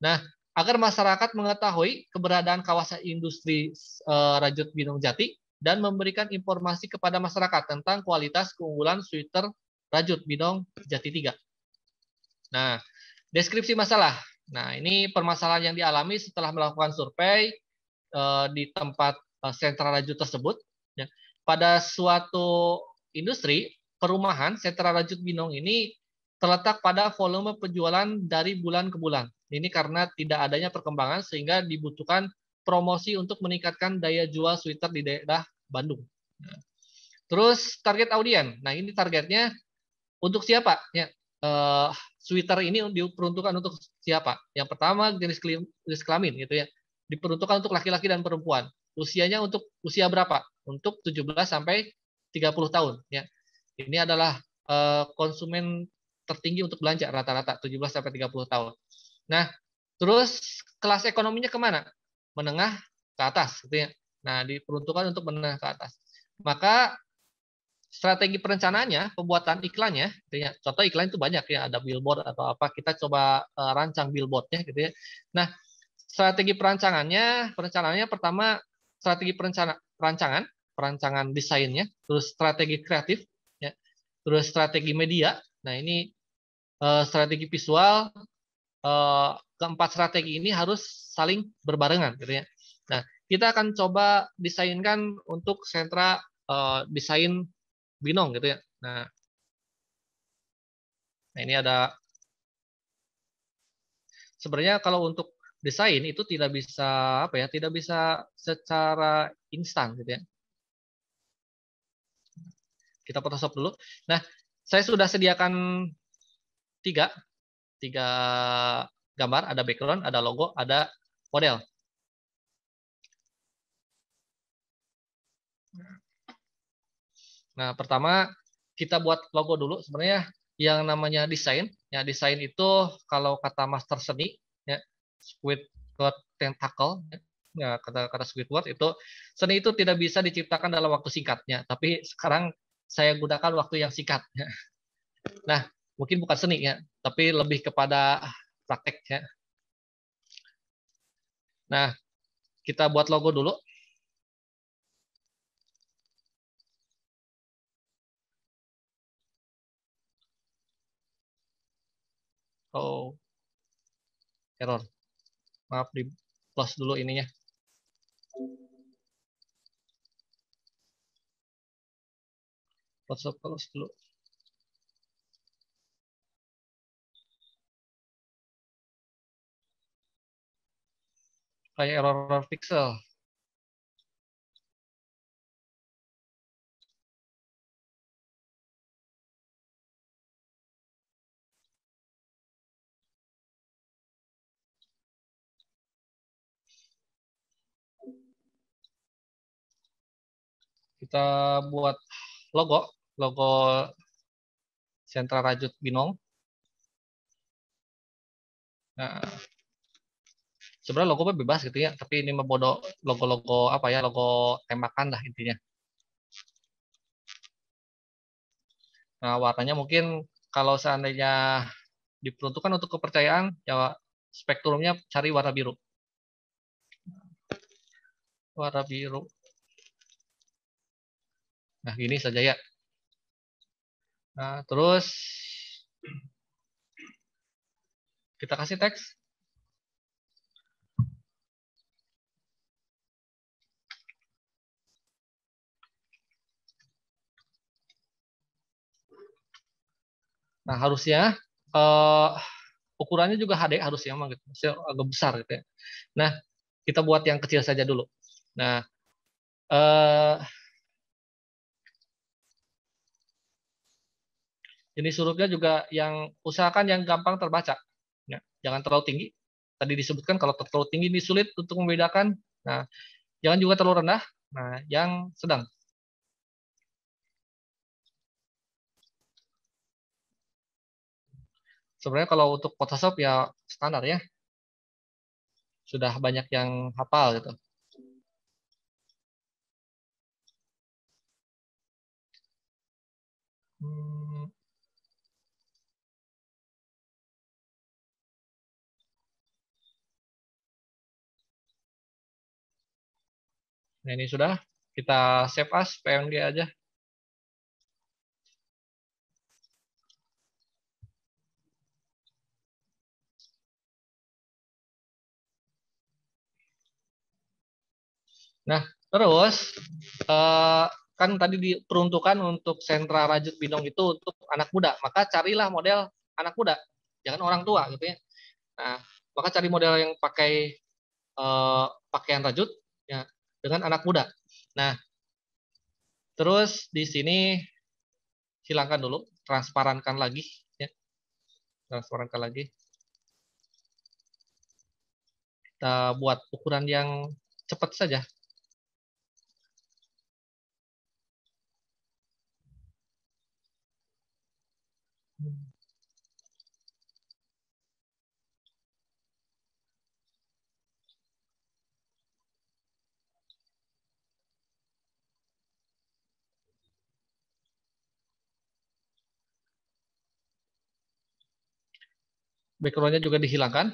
Nah, agar masyarakat mengetahui keberadaan kawasan industri e, rajut binong jati dan memberikan informasi kepada masyarakat tentang kualitas keunggulan sweater rajut binong jati tiga. Nah, deskripsi masalah. Nah, ini permasalahan yang dialami setelah melakukan survei eh, di tempat Eh, sentra rajut tersebut. Ya. Pada suatu industri perumahan, sentra rajut binong ini terletak pada volume penjualan dari bulan ke bulan. Ini karena tidak adanya perkembangan sehingga dibutuhkan promosi untuk meningkatkan daya jual sweater di daerah Bandung. Ya. Terus target audien. Nah ini targetnya untuk siapa? Ya, uh, sweater ini diperuntukkan untuk siapa? Yang pertama jenis kelamin gitu ya. Diperuntukkan untuk laki-laki dan perempuan usianya untuk usia berapa? Untuk 17 sampai 30 tahun ya. Ini adalah eh, konsumen tertinggi untuk belanja rata-rata 17 sampai 30 tahun. Nah, terus kelas ekonominya kemana? Menengah ke atas gitu ya. Nah, diperuntukkan untuk menengah ke atas. Maka strategi perencanaannya, pembuatan iklannya, gitu ya. contoh iklan itu banyak ya, ada billboard atau apa, kita coba uh, rancang billboardnya gitu ya. Nah, strategi perancangannya, perencanaannya pertama strategi perencana perancangan, perancangan desainnya, terus strategi kreatif, ya, terus strategi media. Nah ini uh, strategi visual, uh, keempat strategi ini harus saling berbarengan, gitu ya. Nah kita akan coba desainkan untuk sentra uh, desain binong, gitu ya. Nah, nah ini ada sebenarnya kalau untuk desain itu tidak bisa apa ya tidak bisa secara instan gitu ya kita Photoshop dulu nah saya sudah sediakan tiga tiga gambar ada background ada logo ada model nah pertama kita buat logo dulu sebenarnya yang namanya desain ya desain itu kalau kata master seni ya squid Squidward Tentacle ya, kata kata Squidward itu seni itu tidak bisa diciptakan dalam waktu singkatnya tapi sekarang saya gunakan waktu yang singkat nah mungkin bukan seni ya tapi lebih kepada praktek ya nah kita buat logo dulu Oh, error maaf di close dulu ininya. Close close dulu. Kayak error, error pixel. kita buat logo, logo sentra rajut binong. Nah, sebenarnya logo bebas gitu ya, tapi ini membodoh logo-logo apa ya, logo tembakan lah intinya. Nah, warnanya mungkin kalau seandainya diperuntukkan untuk kepercayaan, ya spektrumnya cari warna biru. Warna biru. Nah, gini saja ya. Nah, terus kita kasih teks. Nah, harusnya uh, ukurannya juga HD harusnya memang gitu. agak besar gitu ya. Nah, kita buat yang kecil saja dulu. Nah, eh uh, jenis hurufnya juga yang usahakan yang gampang terbaca. Ya, jangan terlalu tinggi. Tadi disebutkan kalau terlalu tinggi ini sulit untuk membedakan. Nah, jangan juga terlalu rendah. Nah, yang sedang. Sebenarnya kalau untuk Photoshop ya standar ya. Sudah banyak yang hafal gitu. Hmm. Nah, ini sudah kita save as PNG aja. Nah, terus eh, kan tadi diperuntukkan untuk sentra rajut binong itu untuk anak muda, maka carilah model anak muda, jangan orang tua gitu ya. Nah, maka cari model yang pakai eh, pakaian rajut ya dengan anak muda. Nah, terus di sini hilangkan dulu, transparankan lagi ya. Transparankan lagi. Kita buat ukuran yang cepat saja backgroundnya juga dihilangkan.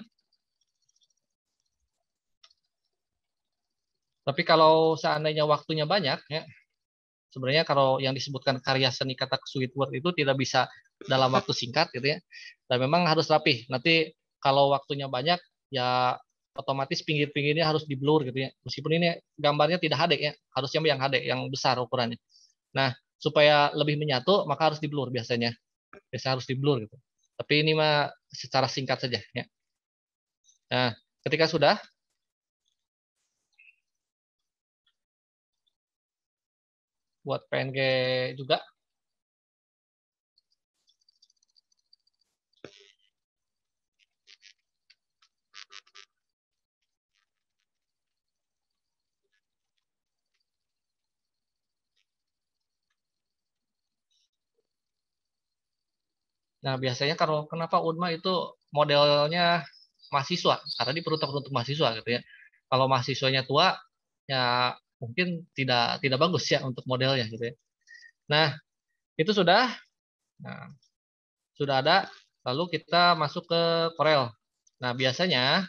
Tapi kalau seandainya waktunya banyak, ya, sebenarnya kalau yang disebutkan karya seni kata sweet word itu tidak bisa dalam waktu singkat, gitu ya. Dan memang harus rapi. Nanti kalau waktunya banyak, ya otomatis pinggir-pinggirnya harus di blur gitu ya. Meskipun ini gambarnya tidak HD ya, harusnya yang HD yang besar ukurannya. Nah, supaya lebih menyatu maka harus di blur biasanya. Biasanya harus di blur gitu. Tapi ini mah secara singkat saja. Ya. Nah, ketika sudah, buat PNG juga Nah, biasanya kalau kenapa UNMA itu modelnya mahasiswa karena diperuntuk untuk mahasiswa gitu ya. Kalau mahasiswanya tua ya mungkin tidak tidak bagus ya untuk modelnya gitu ya. Nah, itu sudah nah, sudah ada lalu kita masuk ke Corel. Nah, biasanya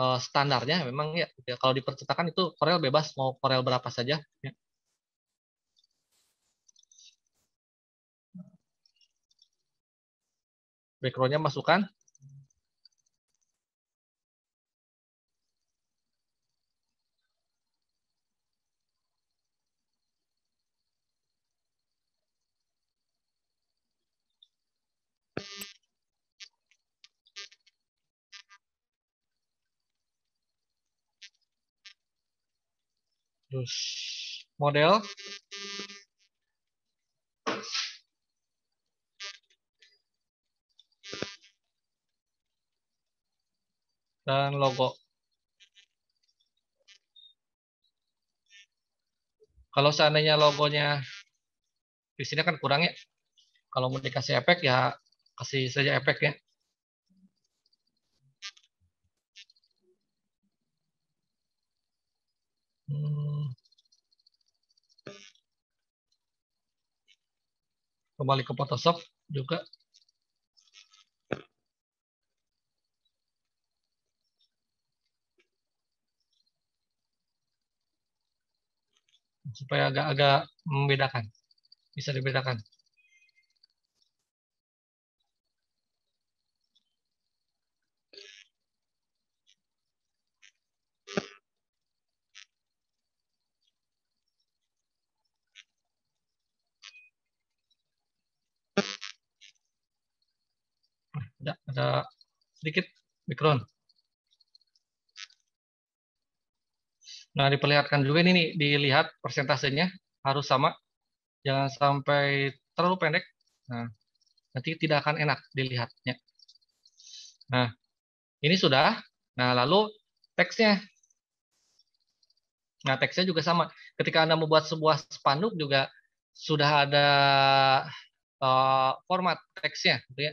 eh, standarnya memang ya kalau di percetakan itu Corel bebas mau Corel berapa saja ya. Mikronya masukkan terus model dan logo. Kalau seandainya logonya di sini kan kurang ya. Kalau mau dikasih efek ya kasih saja efek ya hmm. Kembali ke Photoshop juga. supaya agak-agak membedakan bisa dibedakan nah, ada, ada sedikit background Nah, diperlihatkan juga ini nih, dilihat persentasenya harus sama. Jangan sampai terlalu pendek. Nah, nanti tidak akan enak dilihatnya. Nah, ini sudah. Nah, lalu teksnya. Nah, teksnya juga sama. Ketika Anda membuat sebuah spanduk juga sudah ada uh, format teksnya, gitu ya.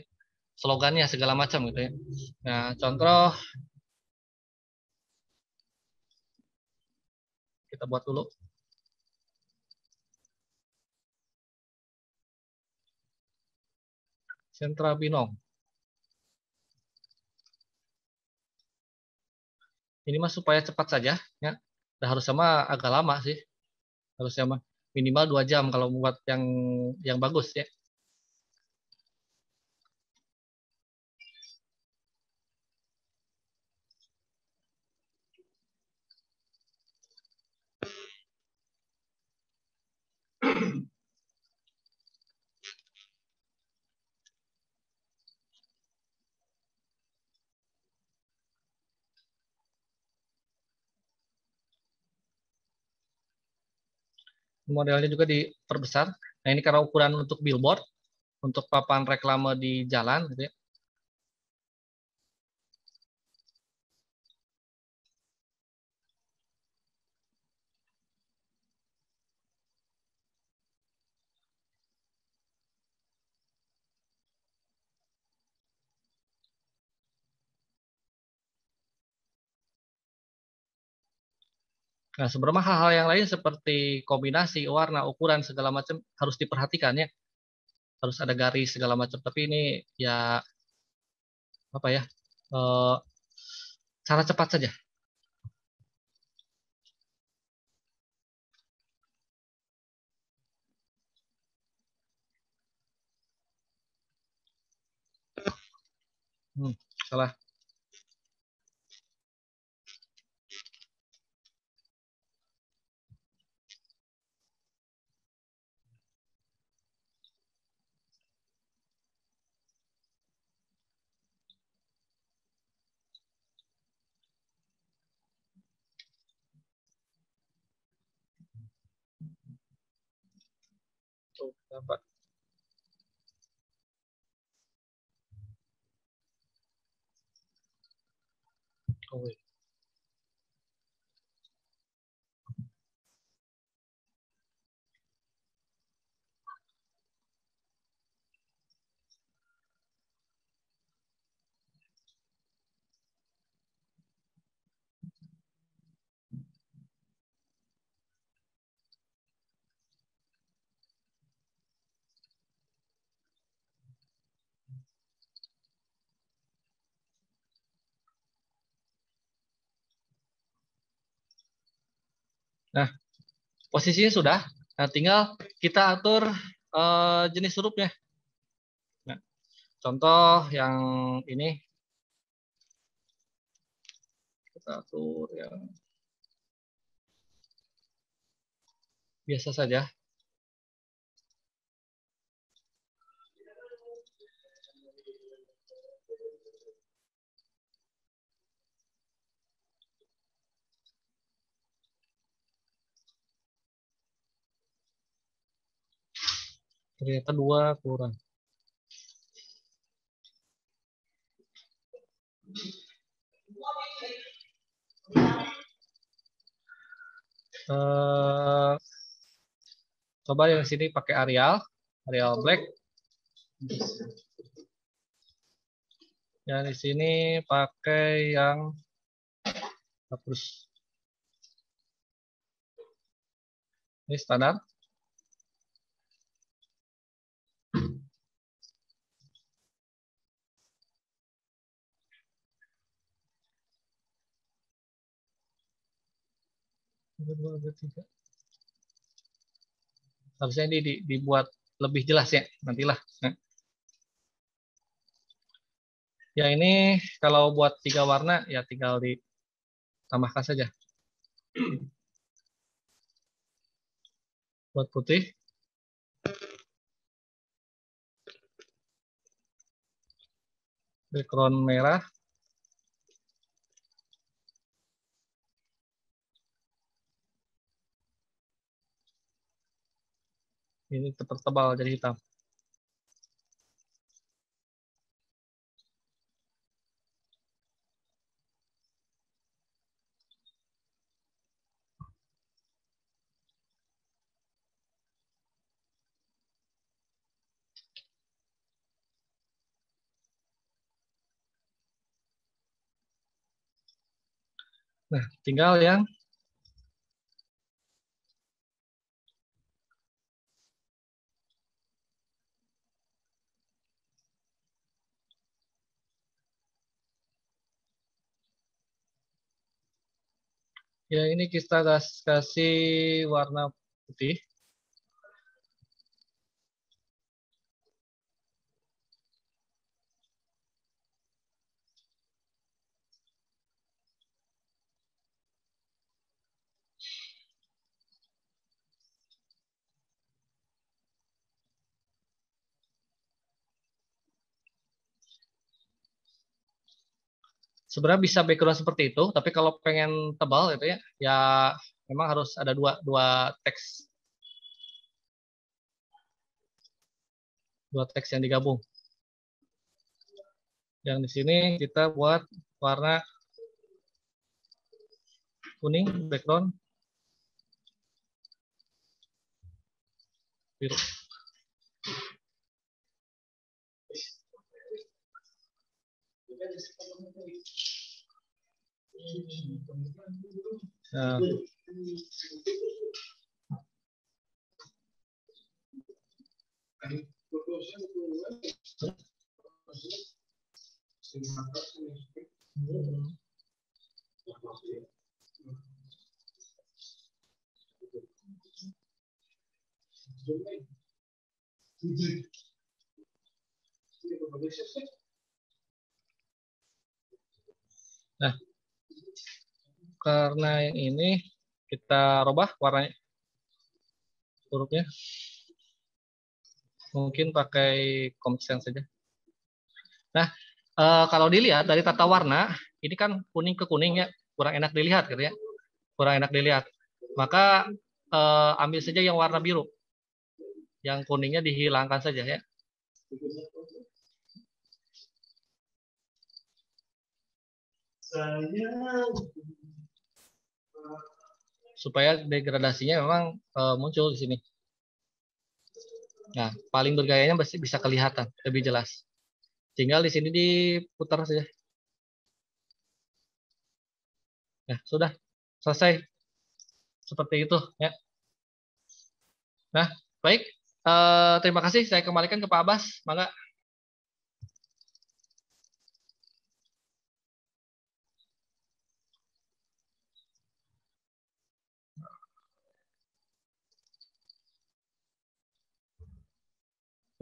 slogannya segala macam gitu ya. Nah, contoh kita buat dulu. Sentra binom. Ini mah supaya cepat saja, ya. Nah, sama sama agak lama sih. harus sama minimal dua jam kalau buat yang yang bagus ya. modelnya juga diperbesar. Nah ini karena ukuran untuk billboard, untuk papan reklame di jalan, gitu ya. Nah, sebenarnya hal-hal yang lain seperti kombinasi, warna, ukuran, segala macam harus diperhatikan ya. Harus ada garis segala macam. Tapi ini ya apa ya? E, cara cepat saja. Hmm, salah. But. Oh, wait. Nah, posisinya sudah. Nah, tinggal kita atur uh, jenis hurufnya. Nah, contoh yang ini kita atur yang biasa saja. ternyata dua kurang. Uh, coba yang sini pakai Arial, Arial Black. Yang di sini pakai yang hapus. Ini standar. Harusnya ini di, dibuat lebih jelas ya, nantilah. Ya ini kalau buat tiga warna ya tinggal ditambahkan saja. buat putih. Background merah. ini tebal jadi hitam. Nah, tinggal yang Ya, ini kita kasih warna putih. sebenarnya bisa background seperti itu tapi kalau pengen tebal itu ya ya memang harus ada dua dua teks dua teks yang digabung yang di sini kita buat warna kuning background biru Uh, kita robah warnanya hurufnya mungkin pakai komsen saja nah e, kalau dilihat dari tata warna ini kan kuning ke kuning ya kurang enak dilihat gitu ya kurang enak dilihat maka e, ambil saja yang warna biru yang kuningnya dihilangkan saja ya saya eh, supaya degradasinya memang uh, muncul di sini. Nah, paling bergayanya pasti bisa kelihatan, lebih jelas. Tinggal di sini diputar saja. Nah, sudah selesai. Seperti itu, ya. Nah, baik. Uh, terima kasih. Saya kembalikan ke Pak Abbas. Maka.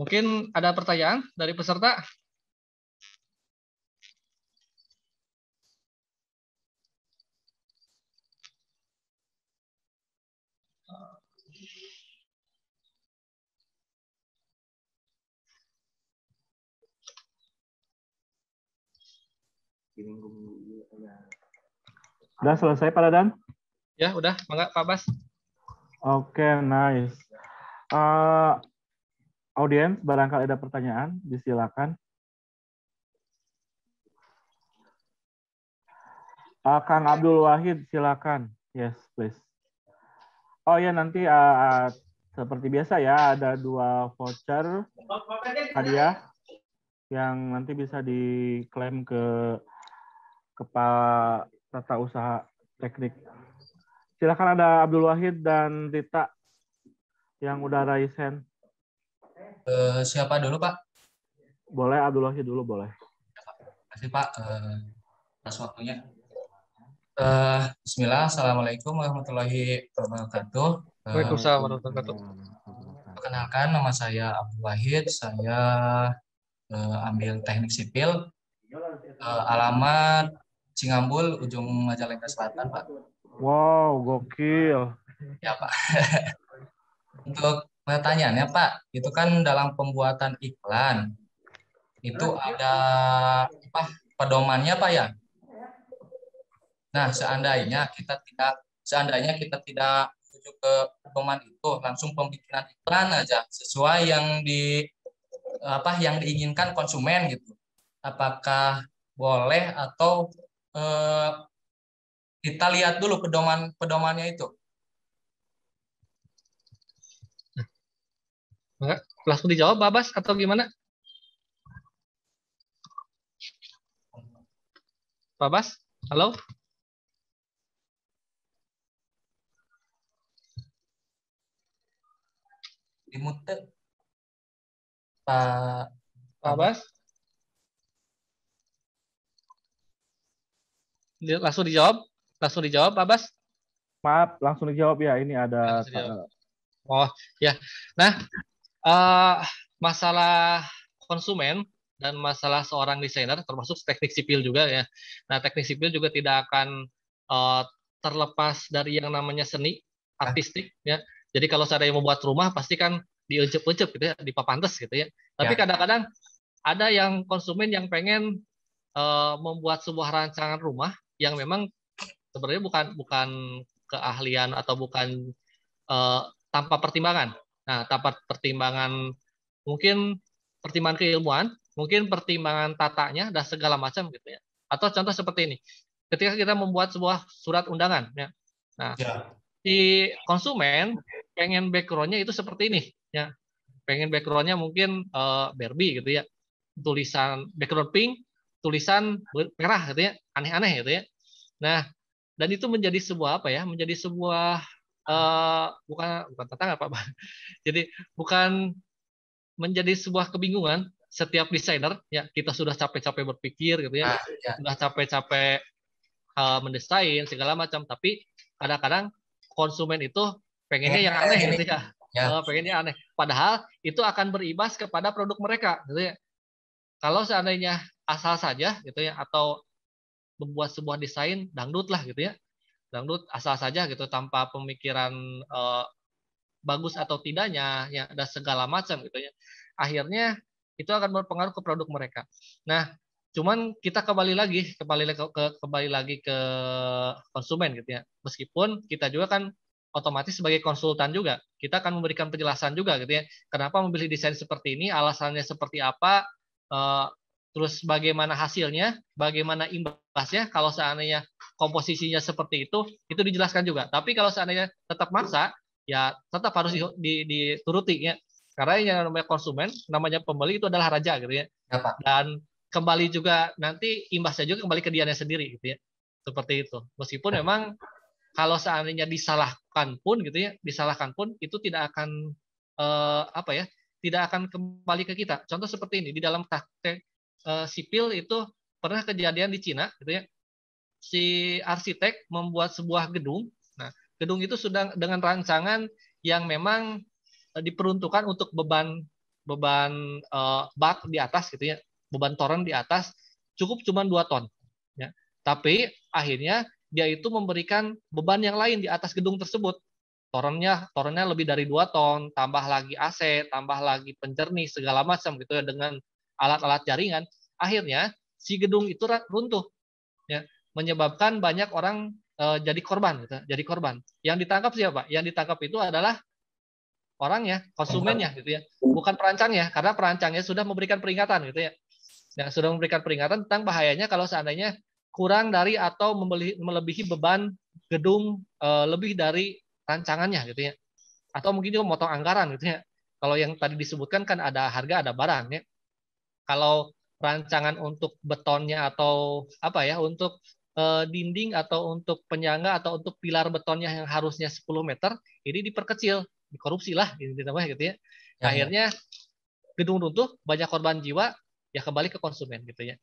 Mungkin ada pertanyaan dari peserta? Udah selesai Pak Dan? Ya, udah. Mangga Pak Bas. Oke, okay, nice. Uh, audiens, barangkali ada pertanyaan, disilakan. Uh, Kang Abdul Wahid, silakan. Yes, please. Oh ya, nanti uh, seperti biasa ya, ada dua voucher hadiah yang nanti bisa diklaim ke kepala tata usaha teknik. Silakan ada Abdul Wahid dan Rita yang udah raise hand. Eh, siapa dulu Pak? Boleh Abdul Wahid dulu boleh. Terima kasih Pak uh, waktunya. Eh, bismillah, Assalamualaikum warahmatullahi wabarakatuh. Waalaikumsalam warahmatullahi wabarakatuh. Perkenalkan nama saya Abdul Wahid, saya ambil teknik sipil. alamat Cingambul, ujung Majalengka Selatan, Pak. Wow, gokil. Ya, Pak. Untuk pertanyaannya Pak, itu kan dalam pembuatan iklan itu ada apa pedomannya Pak ya? Nah, seandainya kita tidak seandainya kita tidak menuju ke pedoman itu, langsung pembikinan iklan aja sesuai yang di apa yang diinginkan konsumen gitu. Apakah boleh atau eh, kita lihat dulu pedoman pedomannya itu? enggak langsung dijawab Babas atau gimana? Babas halo? Dimute. Pak Pak Langsung dijawab? Langsung dijawab, Babas Maaf, langsung dijawab ya. Ini ada... Oh, ya. Nah, uh, masalah konsumen dan masalah seorang desainer termasuk teknik sipil juga ya. Nah, teknik sipil juga tidak akan uh, terlepas dari yang namanya seni ah. artistik ya. Jadi kalau saya mau buat rumah pasti kan diucap-ucap gitu ya, dipapantes gitu ya. Tapi ya. kadang-kadang ya. ada yang konsumen yang pengen uh, membuat sebuah rancangan rumah yang memang sebenarnya bukan bukan keahlian atau bukan uh, tanpa pertimbangan. Nah, tapat pertimbangan mungkin pertimbangan keilmuan, mungkin pertimbangan tatanya dan segala macam gitu ya. Atau contoh seperti ini. Ketika kita membuat sebuah surat undangan ya. Nah, ya. si konsumen pengen backgroundnya itu seperti ini ya. Pengen backgroundnya mungkin uh, Barbie gitu ya. Tulisan background pink, tulisan merah gitu ya, aneh-aneh gitu ya. Nah, dan itu menjadi sebuah apa ya? Menjadi sebuah uh, bukan bukan tantangan Pak. Jadi bukan menjadi sebuah kebingungan setiap desainer ya kita sudah capek-capek berpikir gitu ya, ah, ya. sudah capek-capek uh, mendesain segala macam tapi kadang-kadang konsumen itu pengennya yang aneh gitu ya. ya. Uh, pengennya aneh. Padahal itu akan berimbas kepada produk mereka gitu ya. Kalau seandainya asal saja gitu ya atau membuat sebuah desain dangdut lah gitu ya dangdut asal saja gitu tanpa pemikiran uh, bagus atau tidaknya ya ada segala macam gitu ya akhirnya itu akan berpengaruh ke produk mereka nah cuman kita kembali lagi kembali ke, ke kembali lagi ke konsumen gitu ya meskipun kita juga kan otomatis sebagai konsultan juga kita akan memberikan penjelasan juga gitu ya kenapa memilih desain seperti ini alasannya seperti apa eh, Terus bagaimana hasilnya, bagaimana imbasnya kalau seandainya komposisinya seperti itu, itu dijelaskan juga. Tapi kalau seandainya tetap maksa, ya tetap harus dituruti ya. Karena yang namanya konsumen, namanya pembeli itu adalah raja gitu ya. ya Dan kembali juga nanti imbasnya juga kembali ke dianya sendiri gitu ya. Seperti itu. Meskipun ya. memang kalau seandainya disalahkan pun gitu ya, disalahkan pun itu tidak akan eh, apa ya, tidak akan kembali ke kita. Contoh seperti ini di dalam praktek uh, sipil itu pernah kejadian di Cina gitu ya si arsitek membuat sebuah gedung nah gedung itu sudah dengan rancangan yang memang eh, diperuntukkan untuk beban beban uh, bak di atas gitu ya beban toren di atas cukup cuma dua ton ya tapi akhirnya dia itu memberikan beban yang lain di atas gedung tersebut torennya torennya lebih dari dua ton tambah lagi AC tambah lagi pencernih segala macam gitu ya dengan alat-alat jaringan, akhirnya si gedung itu runtuh, ya, menyebabkan banyak orang e, jadi korban, gitu, jadi korban. Yang ditangkap siapa? Yang ditangkap itu adalah orangnya, konsumennya, gitu ya, bukan perancangnya, karena perancangnya sudah memberikan peringatan, gitu ya. ya sudah memberikan peringatan tentang bahayanya kalau seandainya kurang dari atau melebihi beban gedung e, lebih dari rancangannya, gitu ya. Atau mungkin juga motong anggaran, gitu ya. Kalau yang tadi disebutkan kan ada harga, ada barang, ya kalau rancangan untuk betonnya atau apa ya untuk uh, dinding atau untuk penyangga atau untuk pilar betonnya yang harusnya 10 meter ini diperkecil dikorupsi lah ditambah gitu, gitu, gitu, gitu ya. ya. ya akhirnya gedung runtuh banyak korban jiwa ya kembali ke konsumen gitu ya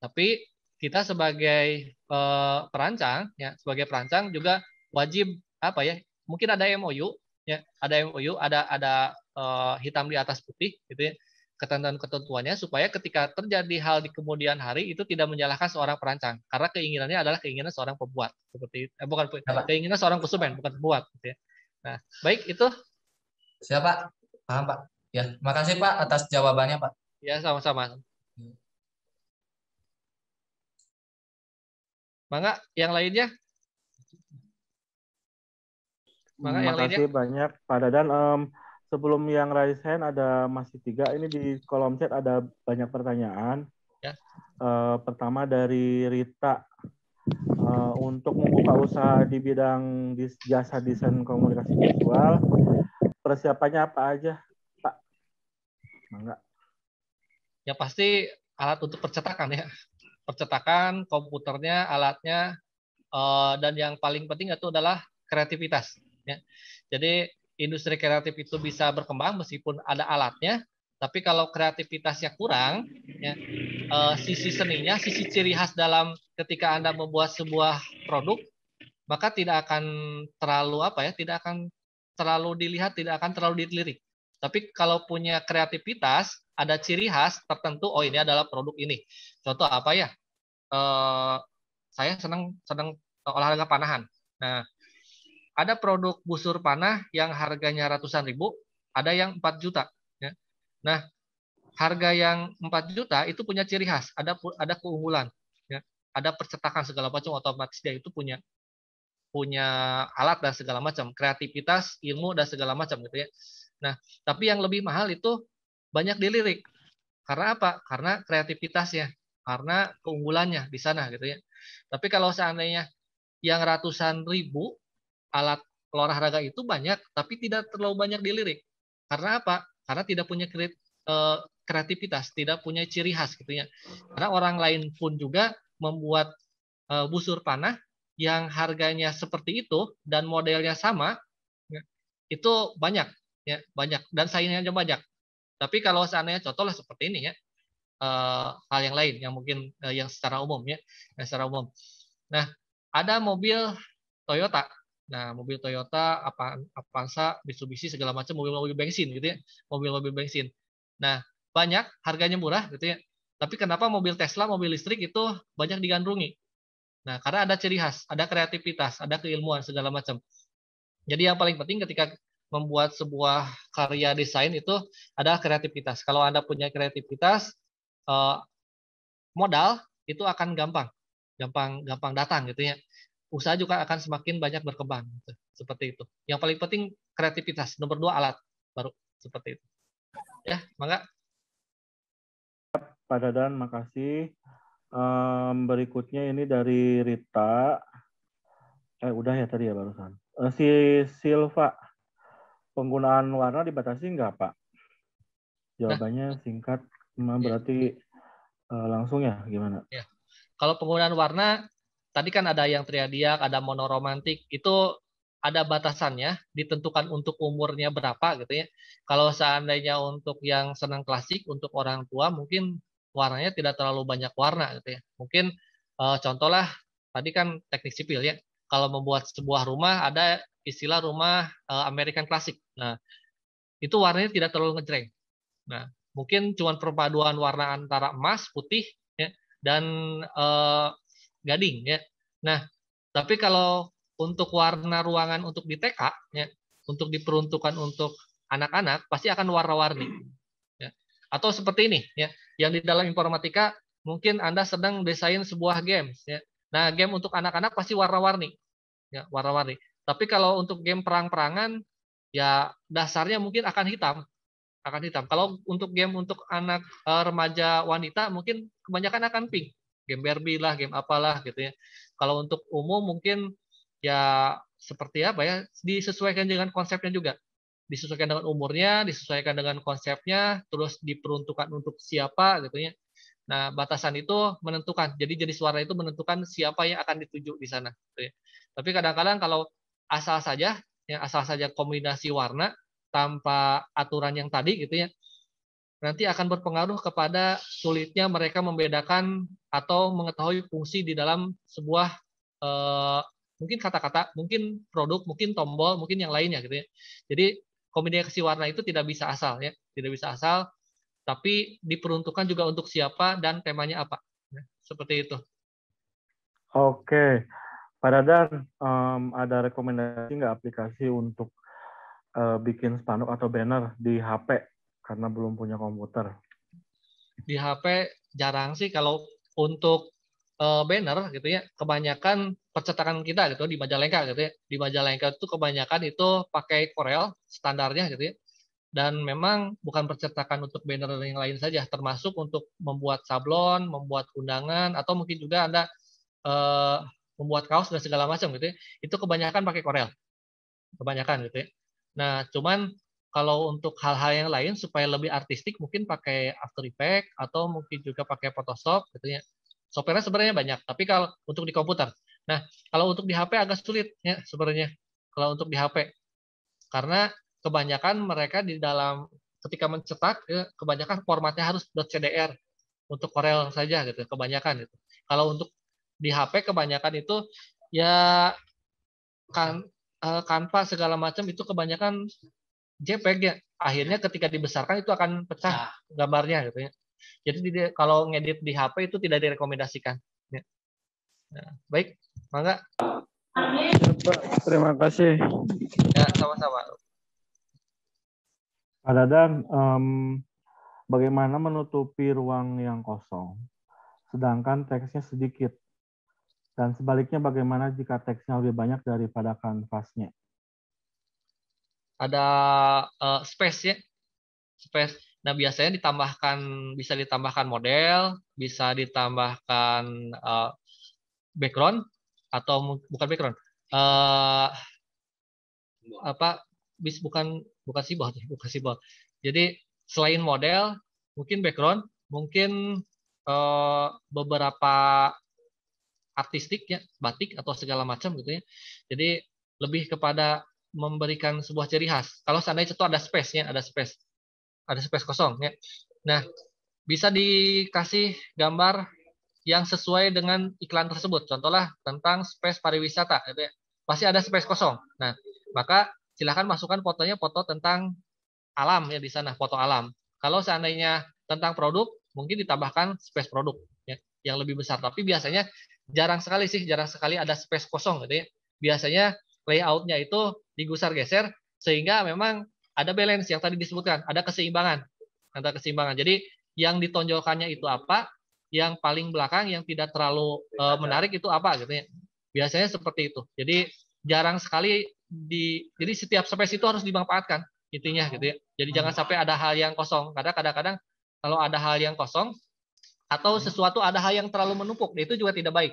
tapi kita sebagai uh, perancang ya sebagai perancang juga wajib apa ya mungkin ada MOU ya ada MOU ada ada uh, hitam di atas putih gitu ya ketentuan-ketentuannya supaya ketika terjadi hal di kemudian hari itu tidak menyalahkan seorang perancang karena keinginannya adalah keinginan seorang pembuat seperti eh, bukan siapa? keinginan seorang konsumen bukan pembuat gitu ya. Nah, baik itu siapa? Paham, Pak. Ya, makasih Pak atas jawabannya, Pak. Ya, sama-sama. Hmm. Mangga yang lainnya? Mangga yang lainnya? banyak Pak Dadan. Um, sebelum yang raise hand ada masih tiga. Ini di kolom chat ada banyak pertanyaan. Ya. Uh, pertama dari Rita. Uh, untuk membuka usaha di bidang jasa desain komunikasi visual, persiapannya apa aja, Pak? Enggak. Ya pasti alat untuk percetakan ya. Percetakan, komputernya, alatnya, uh, dan yang paling penting itu adalah kreativitas. Ya. Jadi industri kreatif itu bisa berkembang meskipun ada alatnya, tapi kalau kreativitasnya kurang, ya, uh, sisi seninya, sisi ciri khas dalam ketika Anda membuat sebuah produk, maka tidak akan terlalu apa ya, tidak akan terlalu dilihat, tidak akan terlalu dilirik. Tapi kalau punya kreativitas, ada ciri khas tertentu, oh ini adalah produk ini. Contoh apa ya? Uh, saya senang senang olahraga panahan. Nah, ada produk busur panah yang harganya ratusan ribu, ada yang 4 juta. Ya. Nah, harga yang 4 juta itu punya ciri khas, ada ada keunggulan. Ya. Ada percetakan segala macam, otomatis dia itu punya punya alat dan segala macam, kreativitas, ilmu dan segala macam gitu ya. Nah, tapi yang lebih mahal itu banyak dilirik. Karena apa? Karena kreativitasnya, karena keunggulannya di sana gitu ya. Tapi kalau seandainya yang ratusan ribu alat olahraga itu banyak, tapi tidak terlalu banyak dilirik. Karena apa? Karena tidak punya eh, kreativitas, tidak punya ciri khas gitu ya. Karena orang lain pun juga membuat eh, busur panah yang harganya seperti itu dan modelnya sama, ya, itu banyak ya banyak dan saingannya banyak. Tapi kalau seandainya contohlah seperti ini ya, eh, hal yang lain yang mungkin yang secara umum ya, yang secara umum. Nah, ada mobil Toyota Nah, mobil Toyota, apa Avanza, Mitsubishi segala macam mobil-mobil bensin gitu ya, mobil-mobil bensin. Nah, banyak harganya murah gitu ya. Tapi kenapa mobil Tesla, mobil listrik itu banyak digandrungi? Nah, karena ada ciri khas, ada kreativitas, ada keilmuan segala macam. Jadi yang paling penting ketika membuat sebuah karya desain itu adalah kreativitas. Kalau Anda punya kreativitas, eh, modal itu akan gampang, gampang gampang datang gitu ya usaha juga akan semakin banyak berkembang gitu. seperti itu yang paling penting kreativitas nomor dua alat baru seperti itu ya mangga Pak Dadan makasih um, berikutnya ini dari Rita eh udah ya tadi ya barusan uh, si Silva penggunaan warna dibatasi nggak Pak nah. jawabannya nah. singkat iya. berarti uh, langsung ya gimana ya. kalau penggunaan warna tadi kan ada yang triadiak, ada monoromantik, itu ada batasannya, ditentukan untuk umurnya berapa gitu ya. Kalau seandainya untuk yang senang klasik, untuk orang tua mungkin warnanya tidak terlalu banyak warna gitu ya. Mungkin e, contohlah tadi kan teknik sipil ya. Kalau membuat sebuah rumah ada istilah rumah e, American klasik. Nah, itu warnanya tidak terlalu ngejreng. Nah, mungkin cuma perpaduan warna antara emas, putih ya, dan e, gading ya. Nah, tapi kalau untuk warna ruangan untuk di TK ya, untuk diperuntukkan untuk anak-anak pasti akan warna-warni. Ya. Atau seperti ini ya, yang di dalam informatika mungkin Anda sedang desain sebuah game. ya. Nah, game untuk anak-anak pasti warna-warni. Ya, warna-warni. Tapi kalau untuk game perang-perangan ya dasarnya mungkin akan hitam. Akan hitam. Kalau untuk game untuk anak eh, remaja wanita mungkin kebanyakan akan pink game Barbie lah, game apalah gitu ya. Kalau untuk umum mungkin ya seperti apa ya, disesuaikan dengan konsepnya juga. Disesuaikan dengan umurnya, disesuaikan dengan konsepnya, terus diperuntukkan untuk siapa gitu ya. Nah, batasan itu menentukan. Jadi jenis suara itu menentukan siapa yang akan dituju di sana. Gitu ya. Tapi kadang-kadang kalau asal saja, yang asal saja kombinasi warna tanpa aturan yang tadi gitu ya, nanti akan berpengaruh kepada sulitnya mereka membedakan atau mengetahui fungsi di dalam sebuah eh, mungkin kata-kata, mungkin produk, mungkin tombol, mungkin yang lainnya gitu ya. Jadi kombinasi warna itu tidak bisa asal ya, tidak bisa asal, tapi diperuntukkan juga untuk siapa dan temanya apa. Ya, seperti itu. Oke, Pak Radar, um, ada rekomendasi nggak aplikasi untuk uh, bikin spanduk atau banner di HP karena belum punya komputer. Di HP jarang sih kalau untuk eh, banner gitu ya, kebanyakan percetakan kita gitu di Majalengka gitu ya. Di Majalengka itu kebanyakan itu pakai Corel standarnya gitu ya. Dan memang bukan percetakan untuk banner yang lain saja, termasuk untuk membuat sablon, membuat undangan, atau mungkin juga Anda uh, membuat kaos dan segala macam gitu ya. Itu kebanyakan pakai Corel. Kebanyakan gitu ya. Nah, cuman kalau untuk hal-hal yang lain supaya lebih artistik mungkin pakai After Effects atau mungkin juga pakai Photoshop gitu ya. Software sebenarnya banyak, tapi kalau untuk di komputer. Nah, kalau untuk di HP agak sulit ya sebenarnya. Kalau untuk di HP. Karena kebanyakan mereka di dalam ketika mencetak ya, kebanyakan formatnya harus .cdr untuk Corel saja gitu kebanyakan itu. Kalau untuk di HP kebanyakan itu ya kan kanva eh, segala macam itu kebanyakan JPEG ya akhirnya ketika dibesarkan itu akan pecah ah. gambarnya gitu ya. Jadi kalau ngedit di HP itu tidak direkomendasikan. Ya. Nah, baik, mangga. Terima kasih. Ya, sama-sama. Pak Dadan, um, bagaimana menutupi ruang yang kosong, sedangkan teksnya sedikit? Dan sebaliknya bagaimana jika teksnya lebih banyak daripada kanvasnya? ada uh, space ya space nah biasanya ditambahkan bisa ditambahkan model bisa ditambahkan uh, background atau bukan background uh, apa bis bukan bukan sibol? bukan sibot jadi selain model mungkin background mungkin uh, beberapa artistik ya batik atau segala macam gitu ya jadi lebih kepada memberikan sebuah ciri khas. Kalau seandainya itu ada space ya ada space. Ada space kosong ya. Nah, bisa dikasih gambar yang sesuai dengan iklan tersebut. Contohlah tentang space pariwisata gitu ya. Pasti ada space kosong. Nah, maka silahkan masukkan fotonya foto tentang alam ya di sana, foto alam. Kalau seandainya tentang produk, mungkin ditambahkan space produk ya, yang lebih besar. Tapi biasanya jarang sekali sih, jarang sekali ada space kosong gitu ya. Biasanya layoutnya itu digusar-geser sehingga memang ada balance yang tadi disebutkan, ada keseimbangan antara keseimbangan. Jadi yang ditonjolkannya itu apa, yang paling belakang yang tidak terlalu uh, menarik itu apa gitu ya. Biasanya seperti itu. Jadi jarang sekali di jadi setiap space itu harus dimanfaatkan intinya gitu ya. Jadi jangan hmm. sampai ada hal yang kosong. Karena kadang-kadang kalau ada hal yang kosong atau hmm. sesuatu ada hal yang terlalu menumpuk, itu juga tidak baik.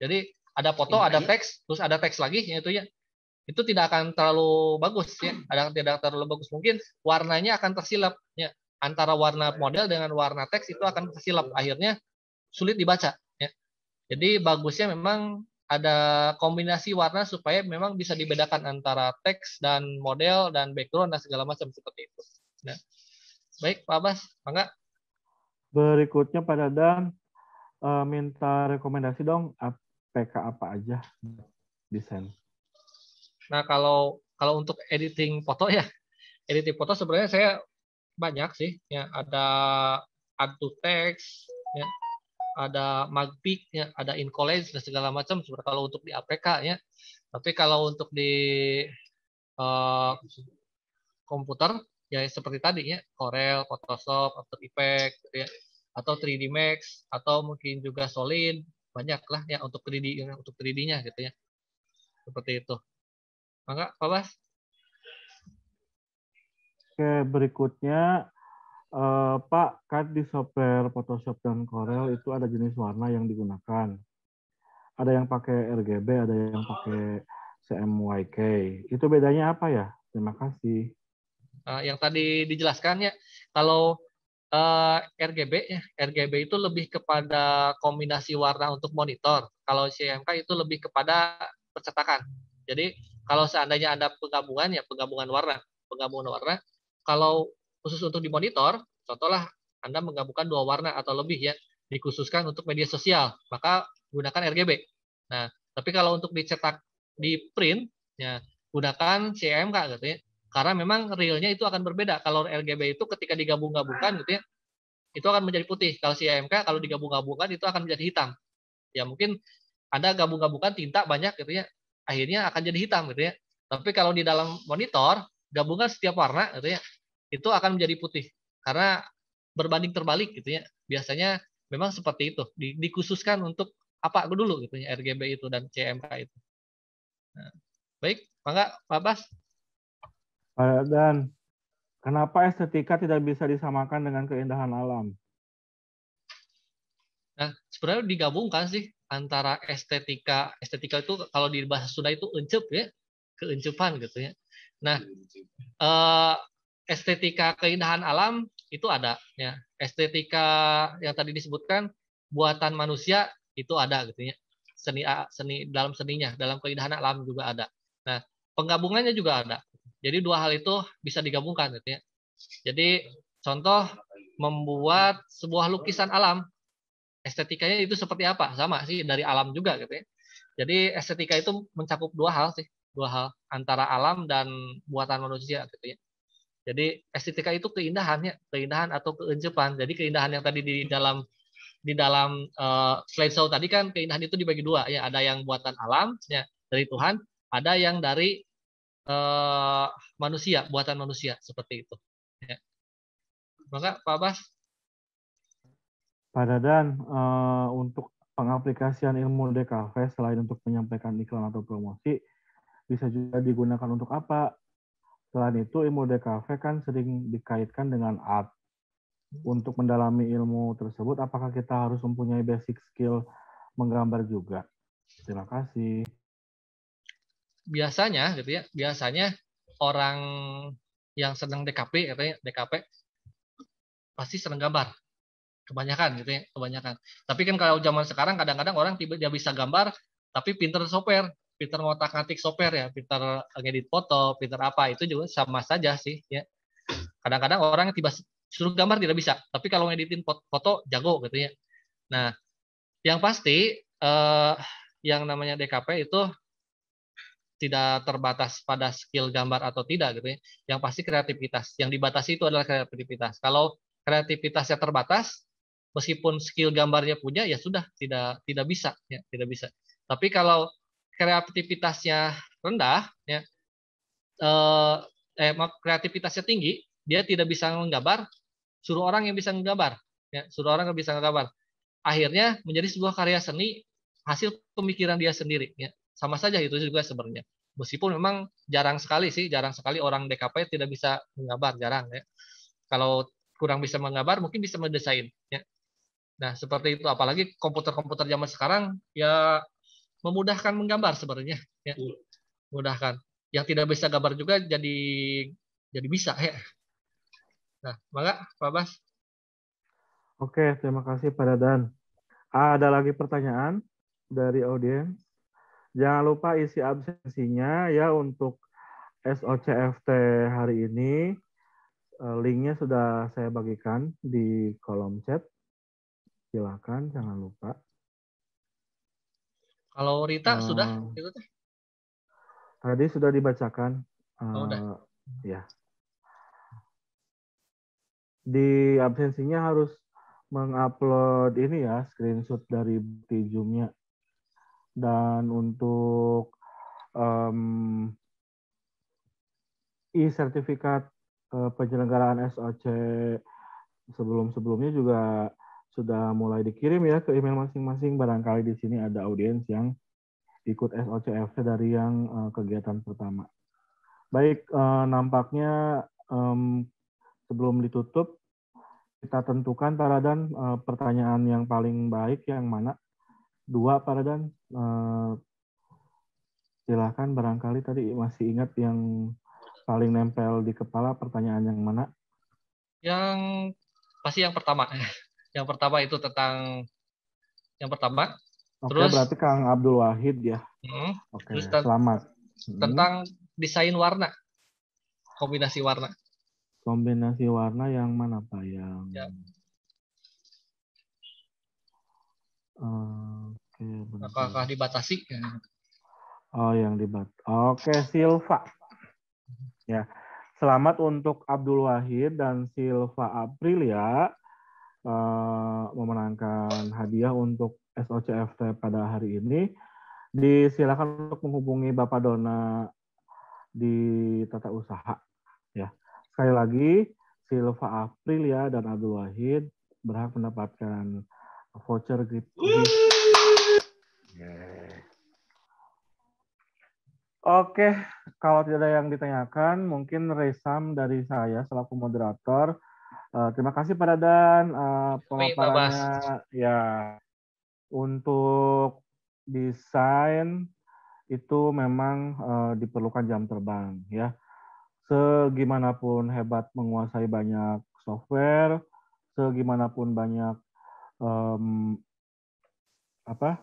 Jadi ada foto, iya, ada iya. teks, terus ada teks lagi, yaitu ya itu tidak akan terlalu bagus ya ada tidak terlalu bagus mungkin warnanya akan tersilap ya antara warna model dengan warna teks itu akan tersilap akhirnya sulit dibaca ya jadi bagusnya memang ada kombinasi warna supaya memang bisa dibedakan antara teks dan model dan background dan segala macam seperti itu nah. baik Pak Abbas bangga berikutnya pada dan eh, minta rekomendasi dong PK apa aja desain Nah kalau kalau untuk editing foto ya, editing foto sebenarnya saya banyak sih. Ya ada add to text, ya ada magpic, ya ada in dan segala macam. Sebenarnya kalau untuk di APK ya. Tapi kalau untuk di uh, komputer ya seperti tadi ya Corel, Photoshop, After Effects, gitu ya atau 3D Max atau mungkin juga Solid banyak lah ya untuk 3D untuk 3D-nya gitu ya seperti itu. Maka Pak Bas. Oke, berikutnya eh, Pak, kan di software Photoshop dan Corel itu ada jenis warna yang digunakan. Ada yang pakai RGB, ada yang pakai CMYK. Itu bedanya apa ya? Terima kasih. Uh, yang tadi dijelaskan ya, kalau uh, eh, RGB ya, RGB itu lebih kepada kombinasi warna untuk monitor. Kalau CMK itu lebih kepada percetakan. Jadi kalau seandainya Anda penggabungan, ya penggabungan warna. Penggabungan warna, kalau khusus untuk di monitor, contohlah Anda menggabungkan dua warna atau lebih ya, dikhususkan untuk media sosial, maka gunakan RGB. Nah, tapi kalau untuk dicetak di print, ya gunakan CMK gitu ya. Karena memang realnya itu akan berbeda. Kalau RGB itu ketika digabung-gabungkan gitu ya, itu akan menjadi putih. Kalau CMK kalau digabung-gabungkan itu akan menjadi hitam. Ya mungkin Anda gabung-gabungkan tinta banyak gitu ya, akhirnya akan jadi hitam gitu ya. Tapi kalau di dalam monitor gabungan setiap warna gitu ya, itu akan menjadi putih karena berbanding terbalik gitu ya. Biasanya memang seperti itu dikhususkan untuk apa dulu gitu ya RGB itu dan CMK itu. Nah, baik, mangga Pak Bas. Dan, kenapa estetika tidak bisa disamakan dengan keindahan alam? Nah, sebenarnya digabungkan sih antara estetika estetika itu kalau di bahasa Sunda itu encep ya keencupan gitu ya nah iya, eh, estetika keindahan alam itu ada ya estetika yang tadi disebutkan buatan manusia itu ada gitu ya seni seni dalam seninya dalam keindahan alam juga ada nah penggabungannya juga ada jadi dua hal itu bisa digabungkan gitu ya jadi contoh membuat sebuah lukisan alam estetikanya itu seperti apa sama sih dari alam juga gitu ya jadi estetika itu mencakup dua hal sih dua hal antara alam dan buatan manusia gitu ya jadi estetika itu keindahannya keindahan atau keinjepan jadi keindahan yang tadi di dalam di dalam uh, slideshow tadi kan keindahan itu dibagi dua ya ada yang buatan alam ya dari Tuhan ada yang dari uh, manusia buatan manusia seperti itu ya. maka Pak Bas Pak Dadan, uh, eh, untuk pengaplikasian ilmu DKV selain untuk menyampaikan iklan atau promosi, bisa juga digunakan untuk apa? Selain itu, ilmu DKV kan sering dikaitkan dengan art. Untuk mendalami ilmu tersebut, apakah kita harus mempunyai basic skill menggambar juga? Terima kasih. Biasanya, gitu ya, biasanya orang yang senang DKP, katanya DKP, pasti senang gambar kebanyakan gitu ya kebanyakan tapi kan kalau zaman sekarang kadang-kadang orang tiba dia bisa gambar tapi pinter software pinter ngotak ngatik software ya pinter ngedit foto pinter apa itu juga sama saja sih ya kadang-kadang orang tiba suruh gambar tidak bisa tapi kalau ngeditin foto jago gitu ya nah yang pasti eh, yang namanya DKP itu tidak terbatas pada skill gambar atau tidak gitu ya. Yang pasti kreativitas. Yang dibatasi itu adalah kreativitas. Kalau kreativitasnya terbatas, meskipun skill gambarnya punya ya sudah tidak tidak bisa ya tidak bisa tapi kalau kreativitasnya rendah ya eh, eh kreativitasnya tinggi dia tidak bisa menggambar suruh orang yang bisa menggambar ya suruh orang yang bisa menggambar akhirnya menjadi sebuah karya seni hasil pemikiran dia sendiri ya sama saja itu juga sebenarnya meskipun memang jarang sekali sih jarang sekali orang DKP tidak bisa menggambar jarang ya kalau kurang bisa menggambar mungkin bisa mendesain ya Nah, seperti itu. Apalagi komputer-komputer zaman sekarang ya memudahkan menggambar sebenarnya. Ya. Mudahkan. Yang tidak bisa gambar juga jadi jadi bisa ya. Nah, maka Pak Bas. Oke, terima kasih Pak Dan. Ada lagi pertanyaan dari audiens? Jangan lupa isi absensinya ya untuk SOCFT hari ini. Eh, linknya sudah saya bagikan di kolom chat Silakan, jangan lupa. Kalau Rita uh, sudah itu Tadi sudah dibacakan. Uh, udah. Ya. Di absensinya harus mengupload ini ya, screenshot dari bukti zoomnya Dan untuk um, e-sertifikat uh, penyelenggaraan SOC sebelum-sebelumnya juga sudah mulai dikirim ya ke email masing-masing. Barangkali di sini ada audiens yang ikut SOCFC dari yang uh, kegiatan pertama. Baik, uh, nampaknya um, sebelum ditutup, kita tentukan dan uh, eh, pertanyaan yang paling baik yang mana. Dua dan uh, silahkan barangkali tadi masih ingat yang paling nempel di kepala pertanyaan yang mana? Yang pasti yang pertama. Yang pertama itu tentang yang pertama. Oke, terus berarti Kang Abdul Wahid ya. Hmm, Oke, terus selamat. Hmm. Tentang desain warna. Kombinasi warna. Kombinasi warna yang mana Pak? Yang ya. Oke, okay, Apakah dibatasi? Oh, yang dibat. Oke, Silva. Ya. Selamat untuk Abdul Wahid dan Silva Aprilia. Eh, memenangkan hadiah untuk SOCFT pada hari ini. Disilakan untuk menghubungi Bapak Dona di tata usaha. Ya. Sekali lagi, Silva Aprilia dan Abdul Wahid berhak mendapatkan voucher gift. Oke, kalau tidak ada yang ditanyakan, mungkin resam dari saya selaku moderator Uh, terima kasih Pak Dadan uh, pemaparannya ya untuk desain itu memang uh, diperlukan jam terbang ya. Segimanapun hebat menguasai banyak software, segimanapun banyak um, apa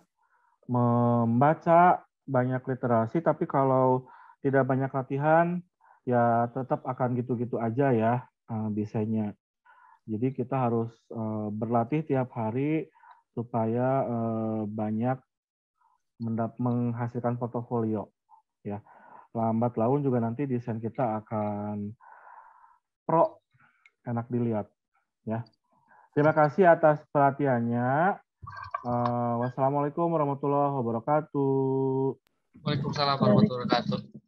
membaca banyak literasi, tapi kalau tidak banyak latihan ya tetap akan gitu-gitu aja ya uh, desainnya. Jadi kita harus eh, berlatih tiap hari supaya eh, banyak menghasilkan portofolio ya. Lambat laun juga nanti desain kita akan pro enak dilihat ya. Terima kasih atas perhatiannya. Eh, wassalamualaikum warahmatullahi wabarakatuh. Waalaikumsalam warahmatullahi wabarakatuh.